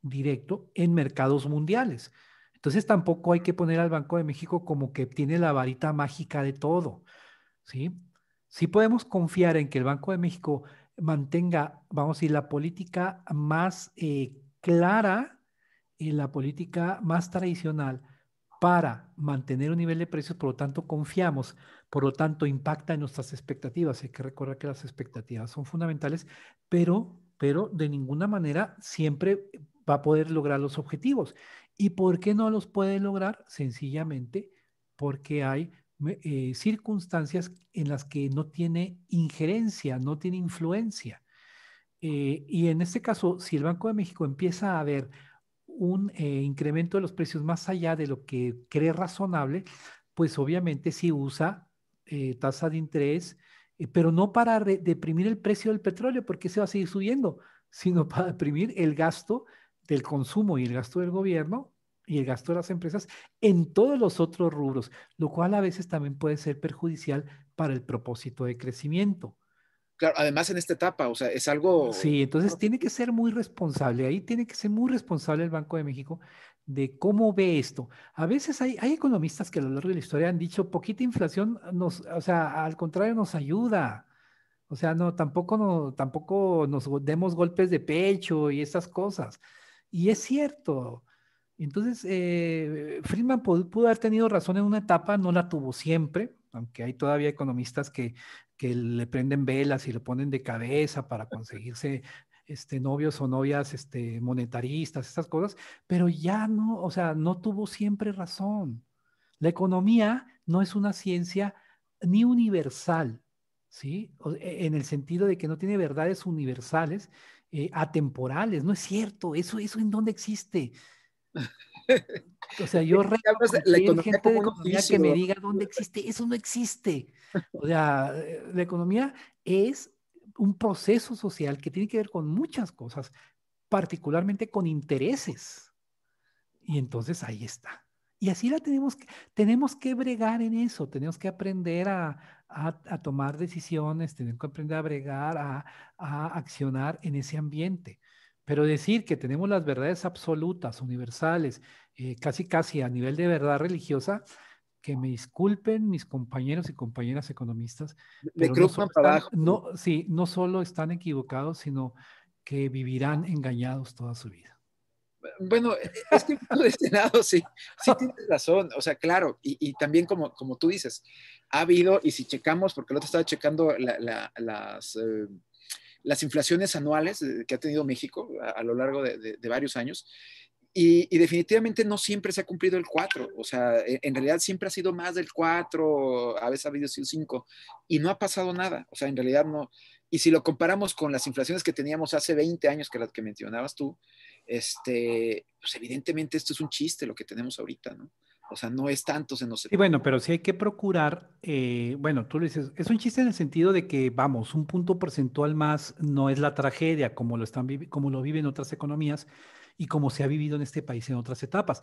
directo en mercados mundiales. Entonces tampoco hay que poner al Banco de México como que tiene la varita mágica de todo, ¿sí? Sí podemos confiar en que el Banco de México mantenga, vamos a decir, la política más eh, clara, y la política más tradicional para mantener un nivel de precios, por lo tanto confiamos, por lo tanto impacta en nuestras expectativas. Hay que recordar que las expectativas son fundamentales, pero, pero de ninguna manera siempre va a poder lograr los objetivos. ¿Y por qué no los puede lograr? Sencillamente porque hay eh, circunstancias en las que no tiene injerencia, no tiene influencia. Eh, y en este caso, si el Banco de México empieza a ver un eh, incremento de los precios más allá de lo que cree razonable, pues obviamente si usa tasa de interés, pero no para deprimir el precio del petróleo, porque se va a seguir subiendo, sino para deprimir el gasto del consumo y el gasto del gobierno y el gasto de las empresas en todos los otros rubros, lo cual a veces también puede ser perjudicial para el propósito de crecimiento. Claro, además en esta etapa, o sea, es algo... Sí, entonces tiene que ser muy responsable, ahí tiene que ser muy responsable el Banco de México de cómo ve esto. A veces hay, economistas que a lo largo de la historia han dicho, poquita inflación nos, o sea, al contrario nos ayuda. O sea, no, tampoco, no, tampoco nos demos golpes de pecho y esas cosas. Y es cierto, entonces, eh, Friedman pudo haber tenido razón en una etapa, no la tuvo siempre, aunque hay todavía economistas que, le prenden velas y le ponen de cabeza para conseguirse este, novios o novias este, monetaristas, estas cosas, pero ya no, o sea, no tuvo siempre razón. La economía no es una ciencia ni universal, ¿sí? E, en el sentido de que no tiene verdades universales, eh, atemporales, no es cierto, eso, eso en dónde existe. O sea, yo la gente de economía que me diga dónde existe, eso no existe. O sea, eh, la economía es un proceso social que tiene que ver con muchas cosas, particularmente con intereses. Y entonces ahí está. Y así la tenemos que, tenemos que bregar en eso, tenemos que aprender a, tomar decisiones, tenemos que aprender a bregar, a accionar en ese ambiente. Pero decir que tenemos las verdades absolutas, universales, eh, casi casi a nivel de verdad religiosa, que me disculpen mis compañeros y compañeras economistas. De pero no, para abajo. sí, no solo están equivocados, sino que vivirán engañados toda su vida. Bueno, e, e, es que de este sí, sí tienes razón, o sea, claro, y, también como, como tú dices, ha habido, y si checamos, porque el otro estaba checando las... Eh, las inflaciones anuales eh, que ha tenido México a, lo largo de, varios años. Y, definitivamente no siempre se ha cumplido el 4, o sea, e, en realidad siempre ha sido más del 4, a veces ha habido sido 5, y no ha pasado nada, o sea, en realidad no. Y si lo comparamos con las inflaciones que teníamos hace 20 años, que las que mencionabas tú, este, pues evidentemente esto es un chiste lo que tenemos ahorita, ¿no? O sea, no es tanto, se nos... Y bueno, pero sí hay que procurar, eh, bueno, tú lo dices, es un chiste en el sentido de que, vamos, un punto porcentual más no es la tragedia como lo, están, como lo viven otras economías y como se ha vivido en este país en otras etapas.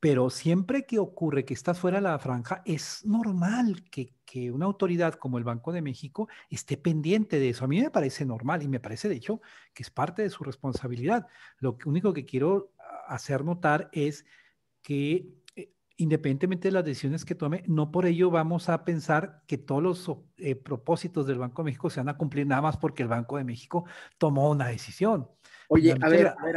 Pero siempre que ocurre que estás fuera de la franja, es normal que, que una autoridad como el Banco de México esté pendiente de eso. A mí me parece normal y me parece, de hecho, que es parte de su responsabilidad. Lo único que quiero hacer notar es que independientemente de las decisiones que tome, no por ello vamos a pensar que todos los eh, propósitos del Banco de México se van a cumplir nada más porque el Banco de México tomó una decisión. Oye, a ver, a ver,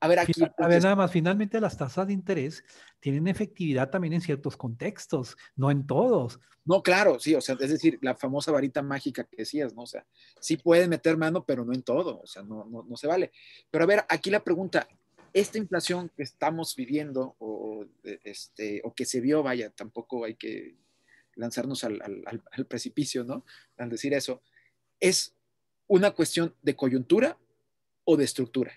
a ver, aquí, a ver, nada más, finalmente las tasas de interés tienen efectividad también en ciertos contextos, no en todos. No, claro, sí, o sea, es decir, la famosa varita mágica que decías, ¿no? O sea, sí puede meter mano, pero no en todo, o sea, no, no, no se vale. Pero a ver, aquí la pregunta, esta inflación que estamos viviendo e, este, o, que se vio, vaya, tampoco hay que lanzarnos al, precipicio, ¿no? Al decir eso, es una cuestión de coyuntura o de estructura.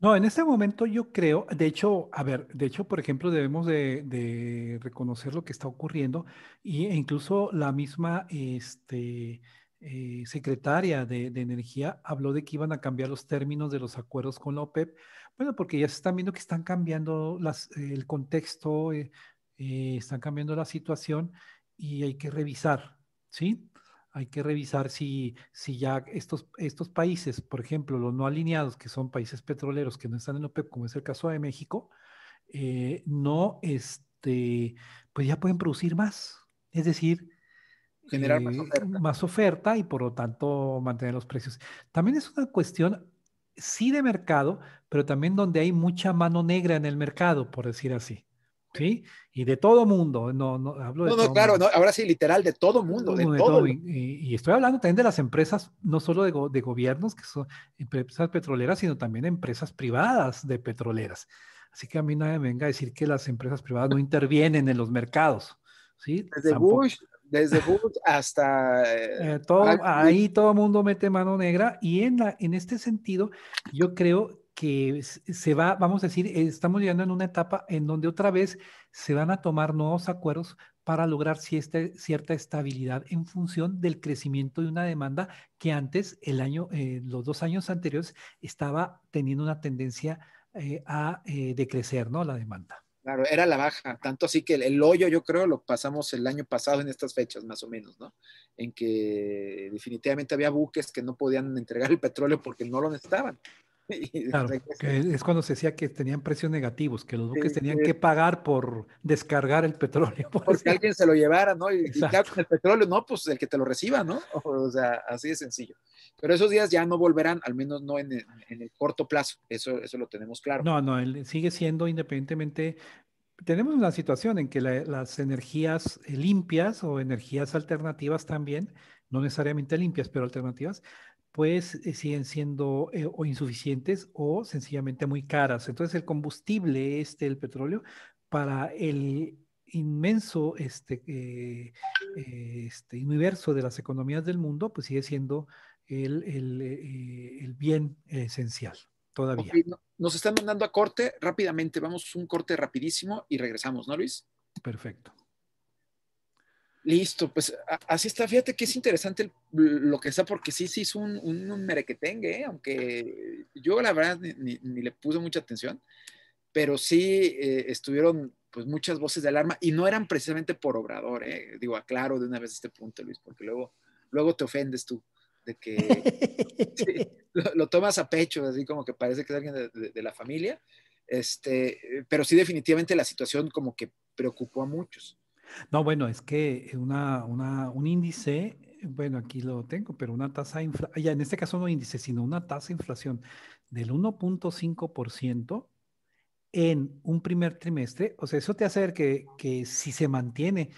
No, en este momento yo creo, de hecho, a ver, de hecho, por ejemplo, debemos de, reconocer lo que está ocurriendo e incluso la misma este, eh, secretaria de, de, Energía habló de que iban a cambiar los términos de los acuerdos con la OPEP bueno, porque ya se están viendo que están cambiando el contexto, eh, eh, están cambiando la situación y hay que revisar, ¿sí? Hay que revisar si, si ya estos, estos países, por ejemplo, los no alineados, que son países petroleros que no están en OPEP, como es el caso de México, eh, no, este, pues ya pueden producir más. Es decir, generar más más oferta y por lo tanto mantener los precios. También es una cuestión sí de mercado, pero también donde hay mucha mano negra en el mercado, por decir así. ¿Sí? Y de todo mundo, no, no hablo de No, no, claro, ahora sí, literal, de todo mundo, de, todo. Y, estoy hablando también de las empresas, no solo de, gobiernos, que son empresas petroleras, sino también empresas privadas de petroleras. Así que a mí nadie me venga a decir que las empresas privadas no intervienen en los mercados. ¿sí? Desde Bush desde Google hasta... Eh, eh, todo, ahí todo mundo mete mano negra y en, la, en este sentido yo creo que se va, vamos a decir, estamos llegando en una etapa en donde otra vez se van a tomar nuevos acuerdos para lograr cierta, cierta estabilidad en función del crecimiento de una demanda que antes, el año, eh, los dos años anteriores, estaba teniendo una tendencia a decrecer, ¿no? La demanda. Claro, era la baja, tanto así que el, hoyo yo creo lo pasamos el año pasado en estas fechas más o menos, ¿no? En que definitivamente había buques que no podían entregar el petróleo porque no lo necesitaban. Claro, es cuando se decía que tenían precios negativos, que los buques tenían que pagar por descargar el petróleo. Porque alguien se lo llevara, ¿no? Y, el petróleo, no, pues el que te lo reciba, ¿no? O sea, así de sencillo. Pero esos días ya no volverán, al menos no en el, corto plazo, eso, eso lo tenemos claro. No, no, él sigue siendo independientemente. Tenemos una situación en que las energías eh, limpias o energías alternativas también, no necesariamente limpias, pero alternativas, pues eh, siguen siendo eh, o insuficientes o sencillamente muy caras. Entonces el combustible, este, el petróleo, para el inmenso este, eh, este universo de las economías del mundo, pues sigue siendo el, bien esencial todavía. nos están mandando a corte rápidamente, vamos un corte rapidísimo y regresamos, ¿no, Luis? Perfecto. Listo, pues así está. Fíjate que es interesante lo que está, porque sí, sí es un, un, merequetengue, ¿eh? aunque yo la verdad ni, le puse mucha atención, pero sí eh, estuvieron pues muchas voces de alarma y no eran precisamente por Obrador, ¿eh? digo, aclaro de una vez este punto, Luis, porque luego, luego te ofendes tú de que lo, tomas a pecho, así como que parece que es alguien de, la familia, este, pero sí definitivamente la situación como que preocupó a muchos. No, bueno, es que una, un índice, bueno, aquí lo tengo, pero una tasa inflación, ya en este caso no índice, sino una tasa de inflación del 1.5% en un primer trimestre, o sea, eso te hace ver que, si se mantiene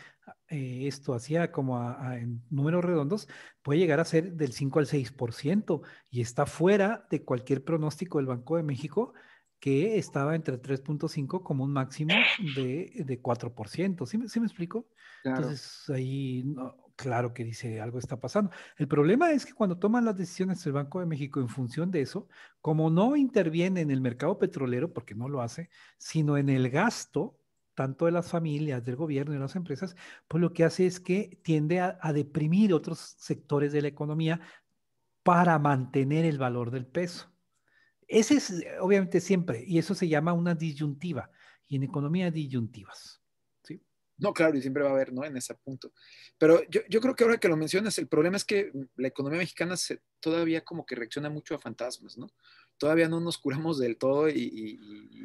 eh, esto así como en números redondos, puede llegar a ser del 5 al 6% y está fuera de cualquier pronóstico del Banco de México que estaba entre 3.5 como un máximo de, de 4%. ¿Sí me, explico? Entonces ahí, claro que dice algo está pasando. El problema es que cuando toman las decisiones del Banco de México en función de eso, como no interviene en el mercado petrolero, porque no lo hace, sino en el gasto, tanto de las familias, del gobierno y de las empresas, pues lo que hace es que tiende a, deprimir otros sectores de la economía para mantener el valor del peso. Ese es eh, obviamente siempre, y eso se llama una disyuntiva, y en economía disyuntivas. No, claro, y siempre va a haber, ¿no? En ese punto. Pero yo, creo que ahora que lo mencionas, el problema es que la economía mexicana todavía como que reacciona mucho a fantasmas, ¿no? Todavía no nos curamos del todo y,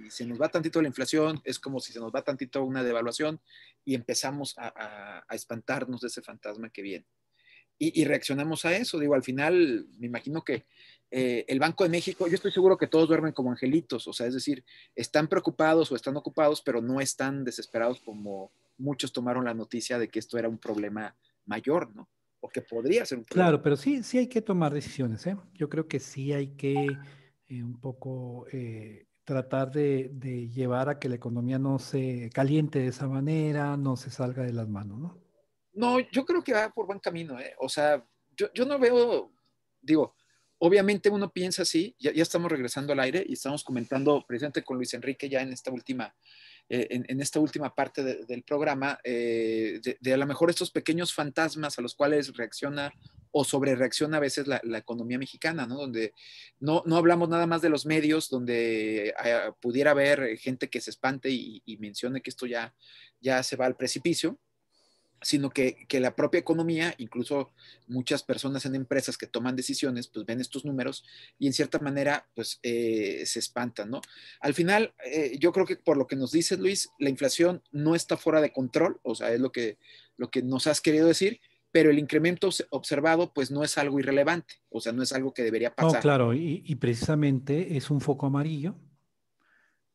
se nos va tantito la inflación, es como si se nos va tantito una devaluación y empezamos a, espantarnos de ese fantasma que viene. Y, y, reaccionamos a eso. Digo, al final, me imagino que eh, el Banco de México, yo estoy seguro que todos duermen como angelitos, o sea, es decir, están preocupados o están ocupados, pero no están desesperados como muchos tomaron la noticia de que esto era un problema mayor, ¿no? O que podría ser un problema. Claro, pero sí, sí hay que tomar decisiones, ¿eh? Yo creo que sí hay que eh, un poco eh, tratar de, llevar a que la economía no se caliente de esa manera, no se salga de las manos, ¿no? No, yo creo que va por buen camino, ¿eh? O sea, yo, yo no veo, digo, obviamente uno piensa así, ya, estamos regresando al aire y estamos comentando precisamente con Luis Enrique ya en esta última, eh, en, esta última parte del programa, eh, de, a lo mejor estos pequeños fantasmas a los cuales reacciona o sobre reacciona a veces la, economía mexicana, ¿no? Donde no, no, hablamos nada más de los medios, donde ah, pudiera haber gente que se espante y, y mencione que esto ya, ya se va al precipicio, sino que, la propia economía, incluso muchas personas en empresas que toman decisiones, pues ven estos números y en cierta manera, pues eh, se espantan, ¿no? Al final, eh, yo creo que por lo que nos dices, Luis, la inflación no está fuera de control, o sea, es lo que, lo que nos has querido decir, pero el incremento observado, pues no es algo irrelevante, o sea, no es algo que debería pasar. claro, y precisamente es un foco amarillo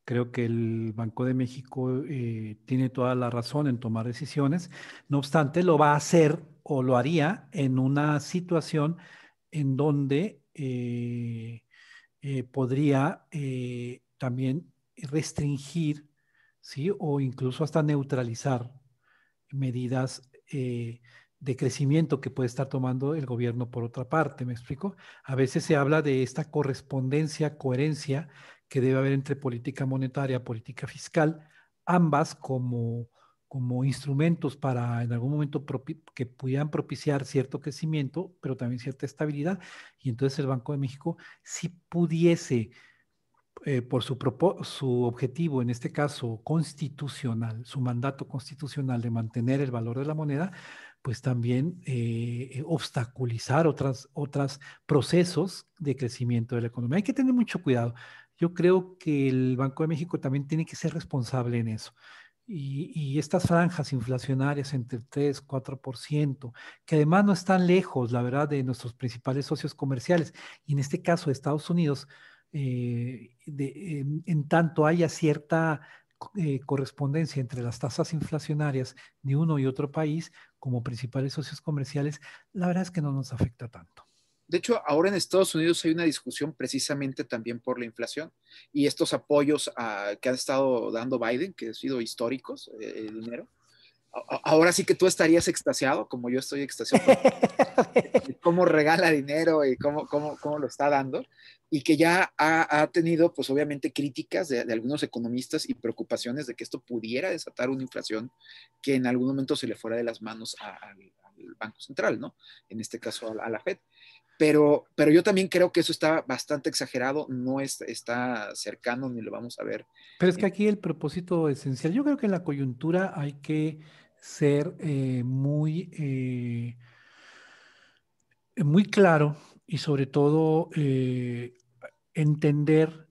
Creo que el Banco de México eh, tiene toda la razón en tomar decisiones. No obstante, lo va a hacer o lo haría en una situación en donde eh, eh, podría también restringir ¿sí? o incluso hasta neutralizar medidas de crecimiento que puede estar tomando el gobierno por otra parte, ¿me explico? A veces se habla de esta correspondencia, coherencia que debe haber entre política monetaria, política fiscal, ambas como, como instrumentos para en algún momento que pudieran propiciar cierto crecimiento, pero también cierta estabilidad. Y entonces el Banco de México, si pudiese, eh, por su, su objetivo, en este caso constitucional, su mandato constitucional de mantener el valor de la moneda, pues también eh, obstaculizar otros otras procesos de crecimiento de la economía. Hay que tener mucho cuidado. Yo creo que el Banco de México también tiene que ser responsable en eso. Y, estas franjas inflacionarias entre 3, 4%, que además no están lejos, la verdad, de nuestros principales socios comerciales, y en este caso Estados Unidos, eh, en, tanto haya cierta eh, correspondencia entre las tasas inflacionarias de uno y otro país como principales socios comerciales, la verdad es que no nos afecta tanto. De hecho, ahora en Estados Unidos hay una discusión precisamente también por la inflación y estos apoyos que ha estado dando Biden, que han sido históricos, eh, dinero. ahora sí que tú estarías extasiado, como yo estoy extasiado, cómo regala dinero y cómo, cómo, cómo, lo está dando, y que ya ha, tenido, pues obviamente, críticas de, algunos economistas y preocupaciones de que esto pudiera desatar una inflación que en algún momento se le fuera de las manos a, a, Banco Central, ¿no? En este caso a, la Fed. Pero, pero, yo también creo que eso está bastante exagerado, no está cercano ni lo vamos a ver. Pero es que aquí el propósito esencial, yo creo que en la coyuntura hay que ser eh, muy, eh, muy claro y sobre todo eh, entender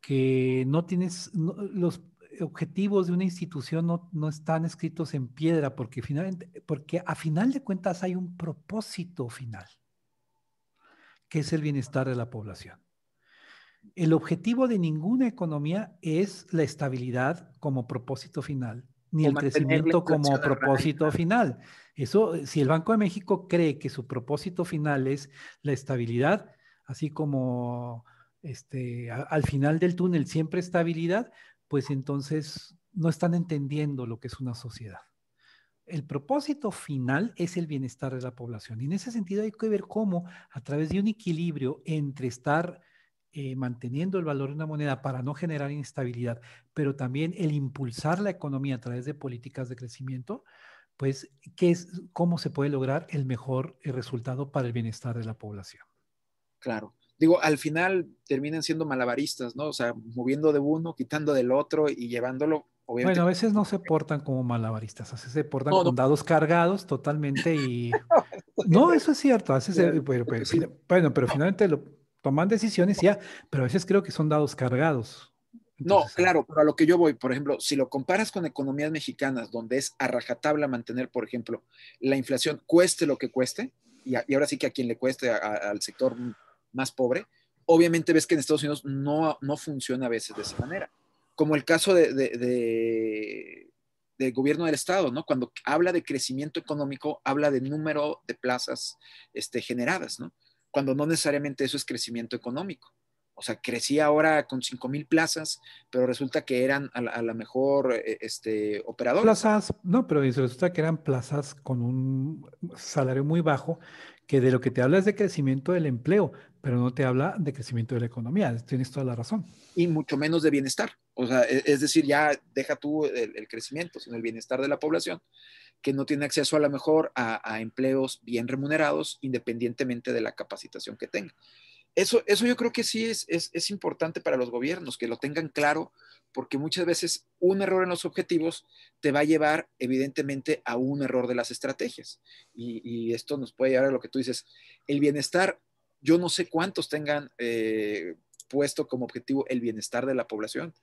que no tienes, los objetivos de una institución no, están escritos en piedra, porque, finalmente, porque a final de cuentas hay un propósito final, que es el bienestar de la población. El objetivo de ninguna economía es la estabilidad como propósito final, ni el crecimiento como propósito final. Eso, si el Banco de México cree que su propósito final es la estabilidad, así como este, al final del túnel siempre estabilidad, pues entonces no están entendiendo lo que es una sociedad. El propósito final es el bienestar de la población. Y en ese sentido hay que ver cómo a través de un equilibrio entre estar eh, manteniendo el valor de una moneda para no generar inestabilidad, pero también el impulsar la economía a través de políticas de crecimiento, pues ¿qué es, cómo se puede lograr el mejor eh, resultado para el bienestar de la población. Claro digo, al final terminan siendo malabaristas, ¿no? O sea, moviendo de uno, quitando del otro y llevándolo. Obviamente. Bueno, a veces no se portan como malabaristas, a veces se portan con dados cargados totalmente y... no, eso es cierto, bueno, pero finalmente toman decisiones ya, pero a veces creo que son dados cargados. no, claro, pero a lo que yo voy, por ejemplo, si lo comparas con economías mexicanas, donde es a rajatabla mantener, por ejemplo, la inflación, cueste lo que cueste, y, ahora sí que a quien le cueste, al sector más pobre, obviamente ves que en Estados Unidos no, no funciona a veces de esa manera. Como el caso de, de, gobierno del Estado, ¿no? Cuando habla de crecimiento económico, habla de número de plazas este, generadas, ¿no? Cuando no necesariamente eso es crecimiento económico. O sea, crecía ahora con 5 mil plazas, pero resulta que eran a la, mejor e, este, operadores. Plazas, no, pero resulta que eran plazas con un salario muy bajo que de lo que te habla de crecimiento del empleo, pero no te habla de crecimiento de la economía. Tienes toda la razón. Y mucho menos de bienestar. O sea, e, es decir, ya deja tú el, crecimiento, sino el bienestar de la población, que no tiene acceso a lo mejor a empleos bien remunerados independientemente de la capacitación que tenga eso, yo creo que sí es, importante para los gobiernos, que lo tengan claro, porque muchas veces un error en los objetivos te va a llevar evidentemente a un error de las estrategias. Y, esto nos puede llevar a lo que tú dices, el bienestar, yo no sé cuántos tengan eh, puesto como objetivo el bienestar de la población.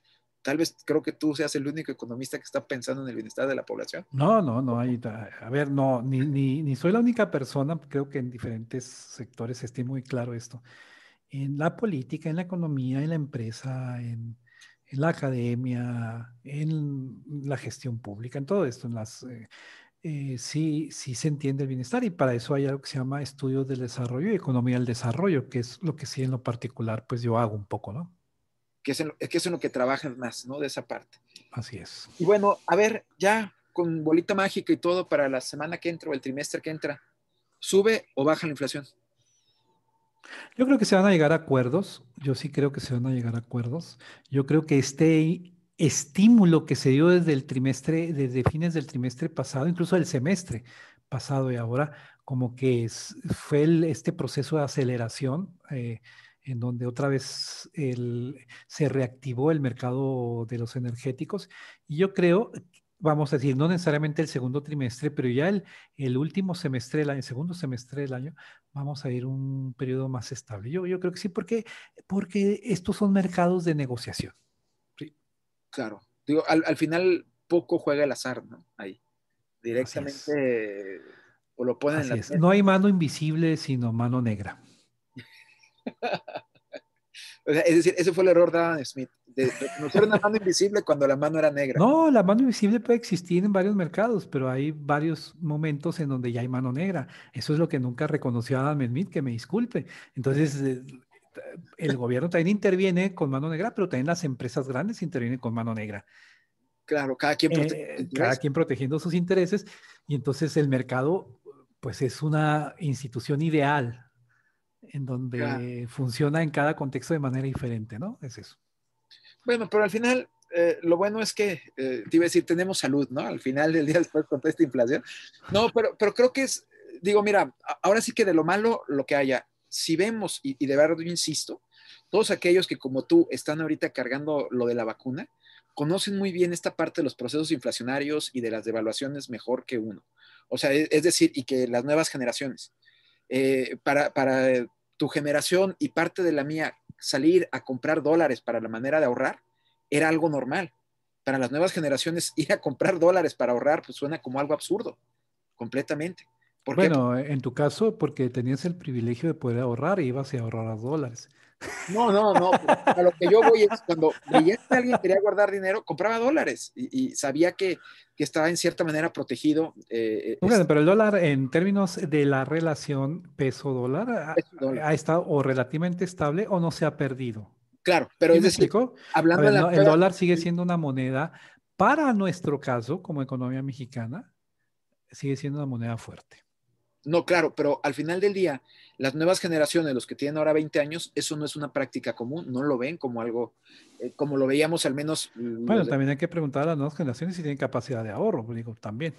Tal vez creo que tú seas el único economista que está pensando en el bienestar de la población. No, no, no. Hay, a ver, no, ni, ni, ni soy la única persona. Creo que en diferentes sectores esté muy claro esto en la política, en la economía, en la empresa, en, la academia, en la gestión pública, en todo esto, en las... Eh, eh, sí, sí, se entiende el bienestar y para eso hay algo que se llama estudios del desarrollo y economía del desarrollo, que es lo que sí en lo particular pues yo hago un poco, ¿no? Que es, que es en lo que trabajan más, ¿no? De esa parte. Así es. Y bueno, a ver, ya con bolita mágica y todo para la semana que entra o el trimestre que entra, ¿sube o baja la inflación? Yo creo que se van a llegar a acuerdos. Yo sí creo que se van a llegar a acuerdos. Yo creo que este estímulo que se dio desde el trimestre, desde fines del trimestre pasado, incluso del semestre pasado y ahora, como que fue este proceso de aceleración. Eh, en donde otra vez se reactivó el mercado de los energéticos. Y yo creo vamos a decir, no necesariamente el segundo trimestre, pero ya el, último semestre el segundo semestre del año, vamos a ir un periodo más estable. Yo, creo que sí, porque, porque estos son mercados de negociación. Sí. Claro. Digo, al, final poco juega el azar, ¿no? Ahí. Directamente o lo ponen la No hay mano invisible, sino mano negra. es decir, ese fue el error de Adam Smith no reconocer una mano invisible cuando la mano era negra. No, la mano invisible puede existir en varios mercados, pero hay varios momentos en donde ya hay mano negra. Eso es lo que nunca reconoció Adam Smith, que me disculpe. Entonces, eh, el gobierno también interviene con mano negra, pero también las empresas grandes intervienen con mano negra. Claro, cada quien, eh, cada quien protegiendo sus intereses. Y entonces el mercado, pues es una institución ideal en donde funciona en cada contexto de manera diferente, ¿no? Es eso. Bueno, pero al final, eh, lo bueno es que, eh, te iba a decir, tenemos salud, ¿no? Al final del día después con toda esta inflación. No, pero, pero creo que es, digo, mira, ahora sí que de lo malo, lo que haya, si vemos, y, de verdad yo insisto, todos aquellos que como tú están ahorita cargando lo de la vacuna, conocen muy bien esta parte de los procesos inflacionarios y de las devaluaciones mejor que uno. O sea, es, decir, y que las nuevas generaciones, eh, para, para tu generación y parte de la mía, salir a comprar dólares para la manera de ahorrar era algo normal. Para las nuevas generaciones, ir a comprar dólares para ahorrar pues suena como algo absurdo, completamente. bueno, en tu caso, porque tenías el privilegio de poder ahorrar e ibas a ahorrar dólares. No, no, no. Pues, a lo que yo voy es cuando alguien quería guardar dinero, compraba dólares y, sabía que, estaba en cierta manera protegido. Eh, pero el dólar en términos de la relación peso-dólar ha, estado o relativamente estable o no se ha perdido. Claro, pero es decir, hablando el dólar sigue siendo una moneda para nuestro caso como economía mexicana sigue siendo una moneda fuerte. No, claro, pero al final del día, las nuevas generaciones, los que tienen ahora 20 años, eso no es una práctica común, no lo ven como algo, eh, como lo veíamos al menos. Mm, bueno, también hay que preguntar a las nuevas generaciones si tienen capacidad de ahorro, pues, digo, también.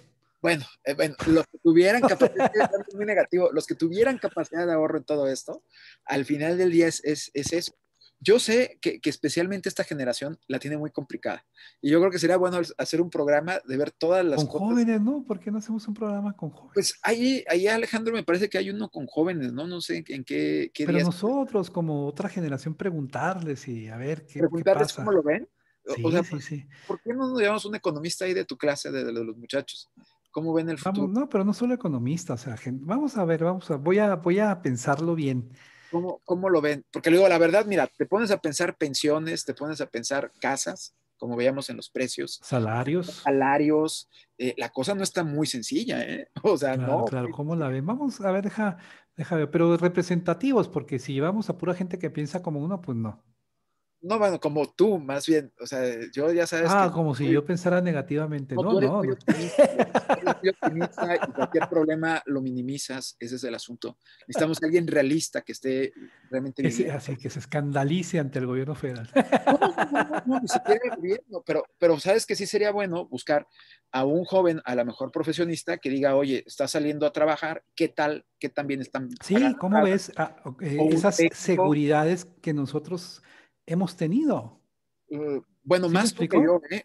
Eh, bueno, los que tuvieran capacidad de ahorro, muy negativo, los que tuvieran capacidad de ahorro en todo esto, al final del día es, es, es eso yo sé que, especialmente esta generación la tiene muy complicada. Y yo creo que sería bueno hacer un programa de ver todas las con jóvenes, ¿no? ¿Por qué no hacemos un programa con jóvenes? Pues ahí, ahí Alejandro, me parece que hay uno con jóvenes, ¿no? No sé en qué, qué Pero nosotros, como otra generación, preguntarles y a ver qué, preguntarles cómo lo ven. Sí, o sea, sí, sí. ¿por qué no nos llevamos un economista ahí de tu clase, de, los muchachos? ¿Cómo ven el futuro? no, pero no solo economista, o sea, gente, vamos a ver, vamos a, voy a, voy a pensarlo bien. ¿Cómo, ¿Cómo, lo ven? Porque le digo, la verdad, mira, te pones a pensar pensiones, te pones a pensar casas, como veíamos en los precios. Salarios. Salarios. Eh, la cosa no está muy sencilla, ¿eh? O sea, no. Claro, ¿cómo la ven? Vamos, a ver, deja, deja ver, pero representativos, porque si llevamos a pura gente que piensa como uno, pues no no, bueno, como tú, más bien. O sea, yo ya sabes. Ah, como si yo pensara negativamente. No, no. y cualquier problema lo minimizas. Ese es el asunto. Necesitamos alguien realista que esté realmente. así que se escandalice ante el gobierno federal. No, ni siquiera el Pero, pero sabes que sí sería bueno buscar a un joven, a la mejor profesionista, que diga, oye, está saliendo a trabajar, ¿qué tal? ¿Qué tan bien están? Sí, ¿cómo ves ah, esas seguridades que nosotros hemos tenido. Mm, bueno, más tú que yo, ¿eh?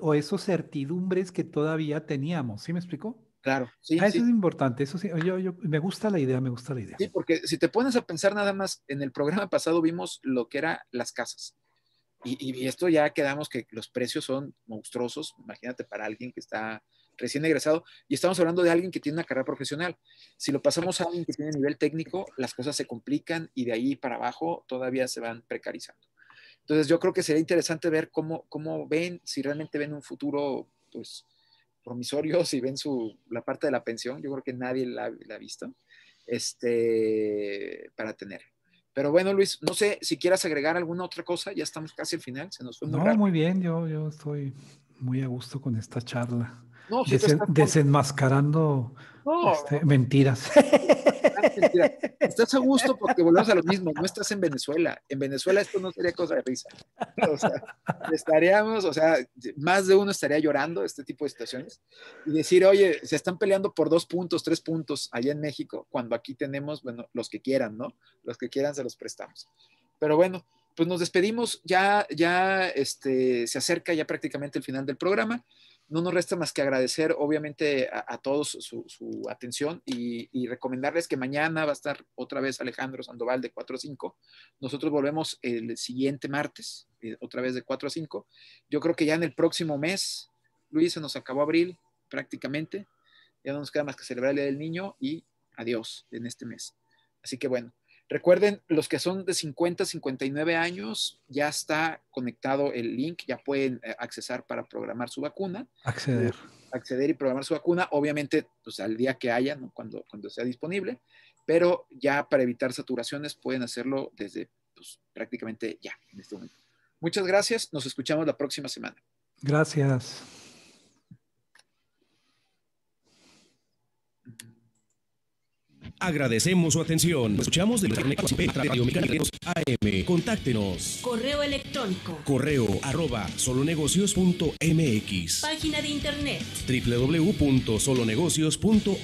o, esas certidumbres que todavía teníamos, ¿sí me explicó? Claro, sí, ah, Eso es importante, eso sí, yo, me gusta la idea, me gusta la idea. Sí, porque si te pones a pensar nada más, en el programa pasado vimos lo que eran las casas. Y, y, esto ya quedamos que los precios son monstruosos, imagínate para alguien que está recién egresado, y estamos hablando de alguien que tiene una carrera profesional. Si lo pasamos a alguien que tiene nivel técnico, las cosas se complican y de ahí para abajo todavía se van precarizando. Entonces yo creo que sería interesante ver cómo, cómo ven, si realmente ven un futuro pues promisorio, si ven su, la parte de la pensión, yo creo que nadie la, ha visto, este, para tener. Pero bueno, Luis, no sé si quieras agregar alguna otra cosa, ya estamos casi al final, se nos fue. No, muy bien, yo, yo estoy muy a gusto con esta charla. Desenmascarando este, mentiras. Estás a gusto porque volvemos a lo mismo, no estás en Venezuela. En Venezuela esto no sería cosa de risa. estaríamos, o sea, más de uno estaría llorando este tipo de situaciones y decir, oye, se están peleando por dos puntos, tres puntos allá en México, cuando aquí tenemos, bueno, los que quieran, ¿no? Los que quieran se los prestamos. Pero bueno, pues nos despedimos, ya, ya este, se acerca ya prácticamente el final del programa no nos resta más que agradecer, obviamente, a, todos su, atención y, recomendarles que mañana va a estar otra vez Alejandro Sandoval de 4 a 5. Nosotros volvemos el siguiente martes, eh, otra vez de 4 a 5. Yo creo que ya en el próximo mes, Luis, se nos acabó abril prácticamente. Ya no nos queda más que celebrar el Día del Niño y adiós en este mes. Así que bueno, Recuerden, los que son de 50, 59 años, ya está conectado el link, ya pueden eh, accesar para programar su vacuna. Acceder. Acceder y programar su vacuna, obviamente, pues, al día que haya, cuando, cuando sea disponible, pero ya para evitar saturaciones pueden hacerlo desde pues, prácticamente ya, en este momento. Muchas gracias, nos escuchamos la próxima semana. Gracias. Agradecemos su atención. Nos escuchamos de Radio AM. Contáctenos. Correo electrónico. Correo arroba solonegocios.mx. Página de internet. www.solonegocios.mx.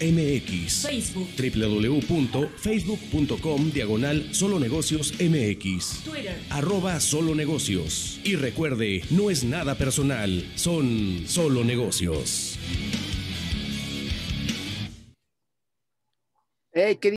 Facebook. www.facebook.com diagonal solonegocios.mx. Twitter. Arroba solonegocios. Y recuerde, no es nada personal, son solo negocios. Hey, ¿qué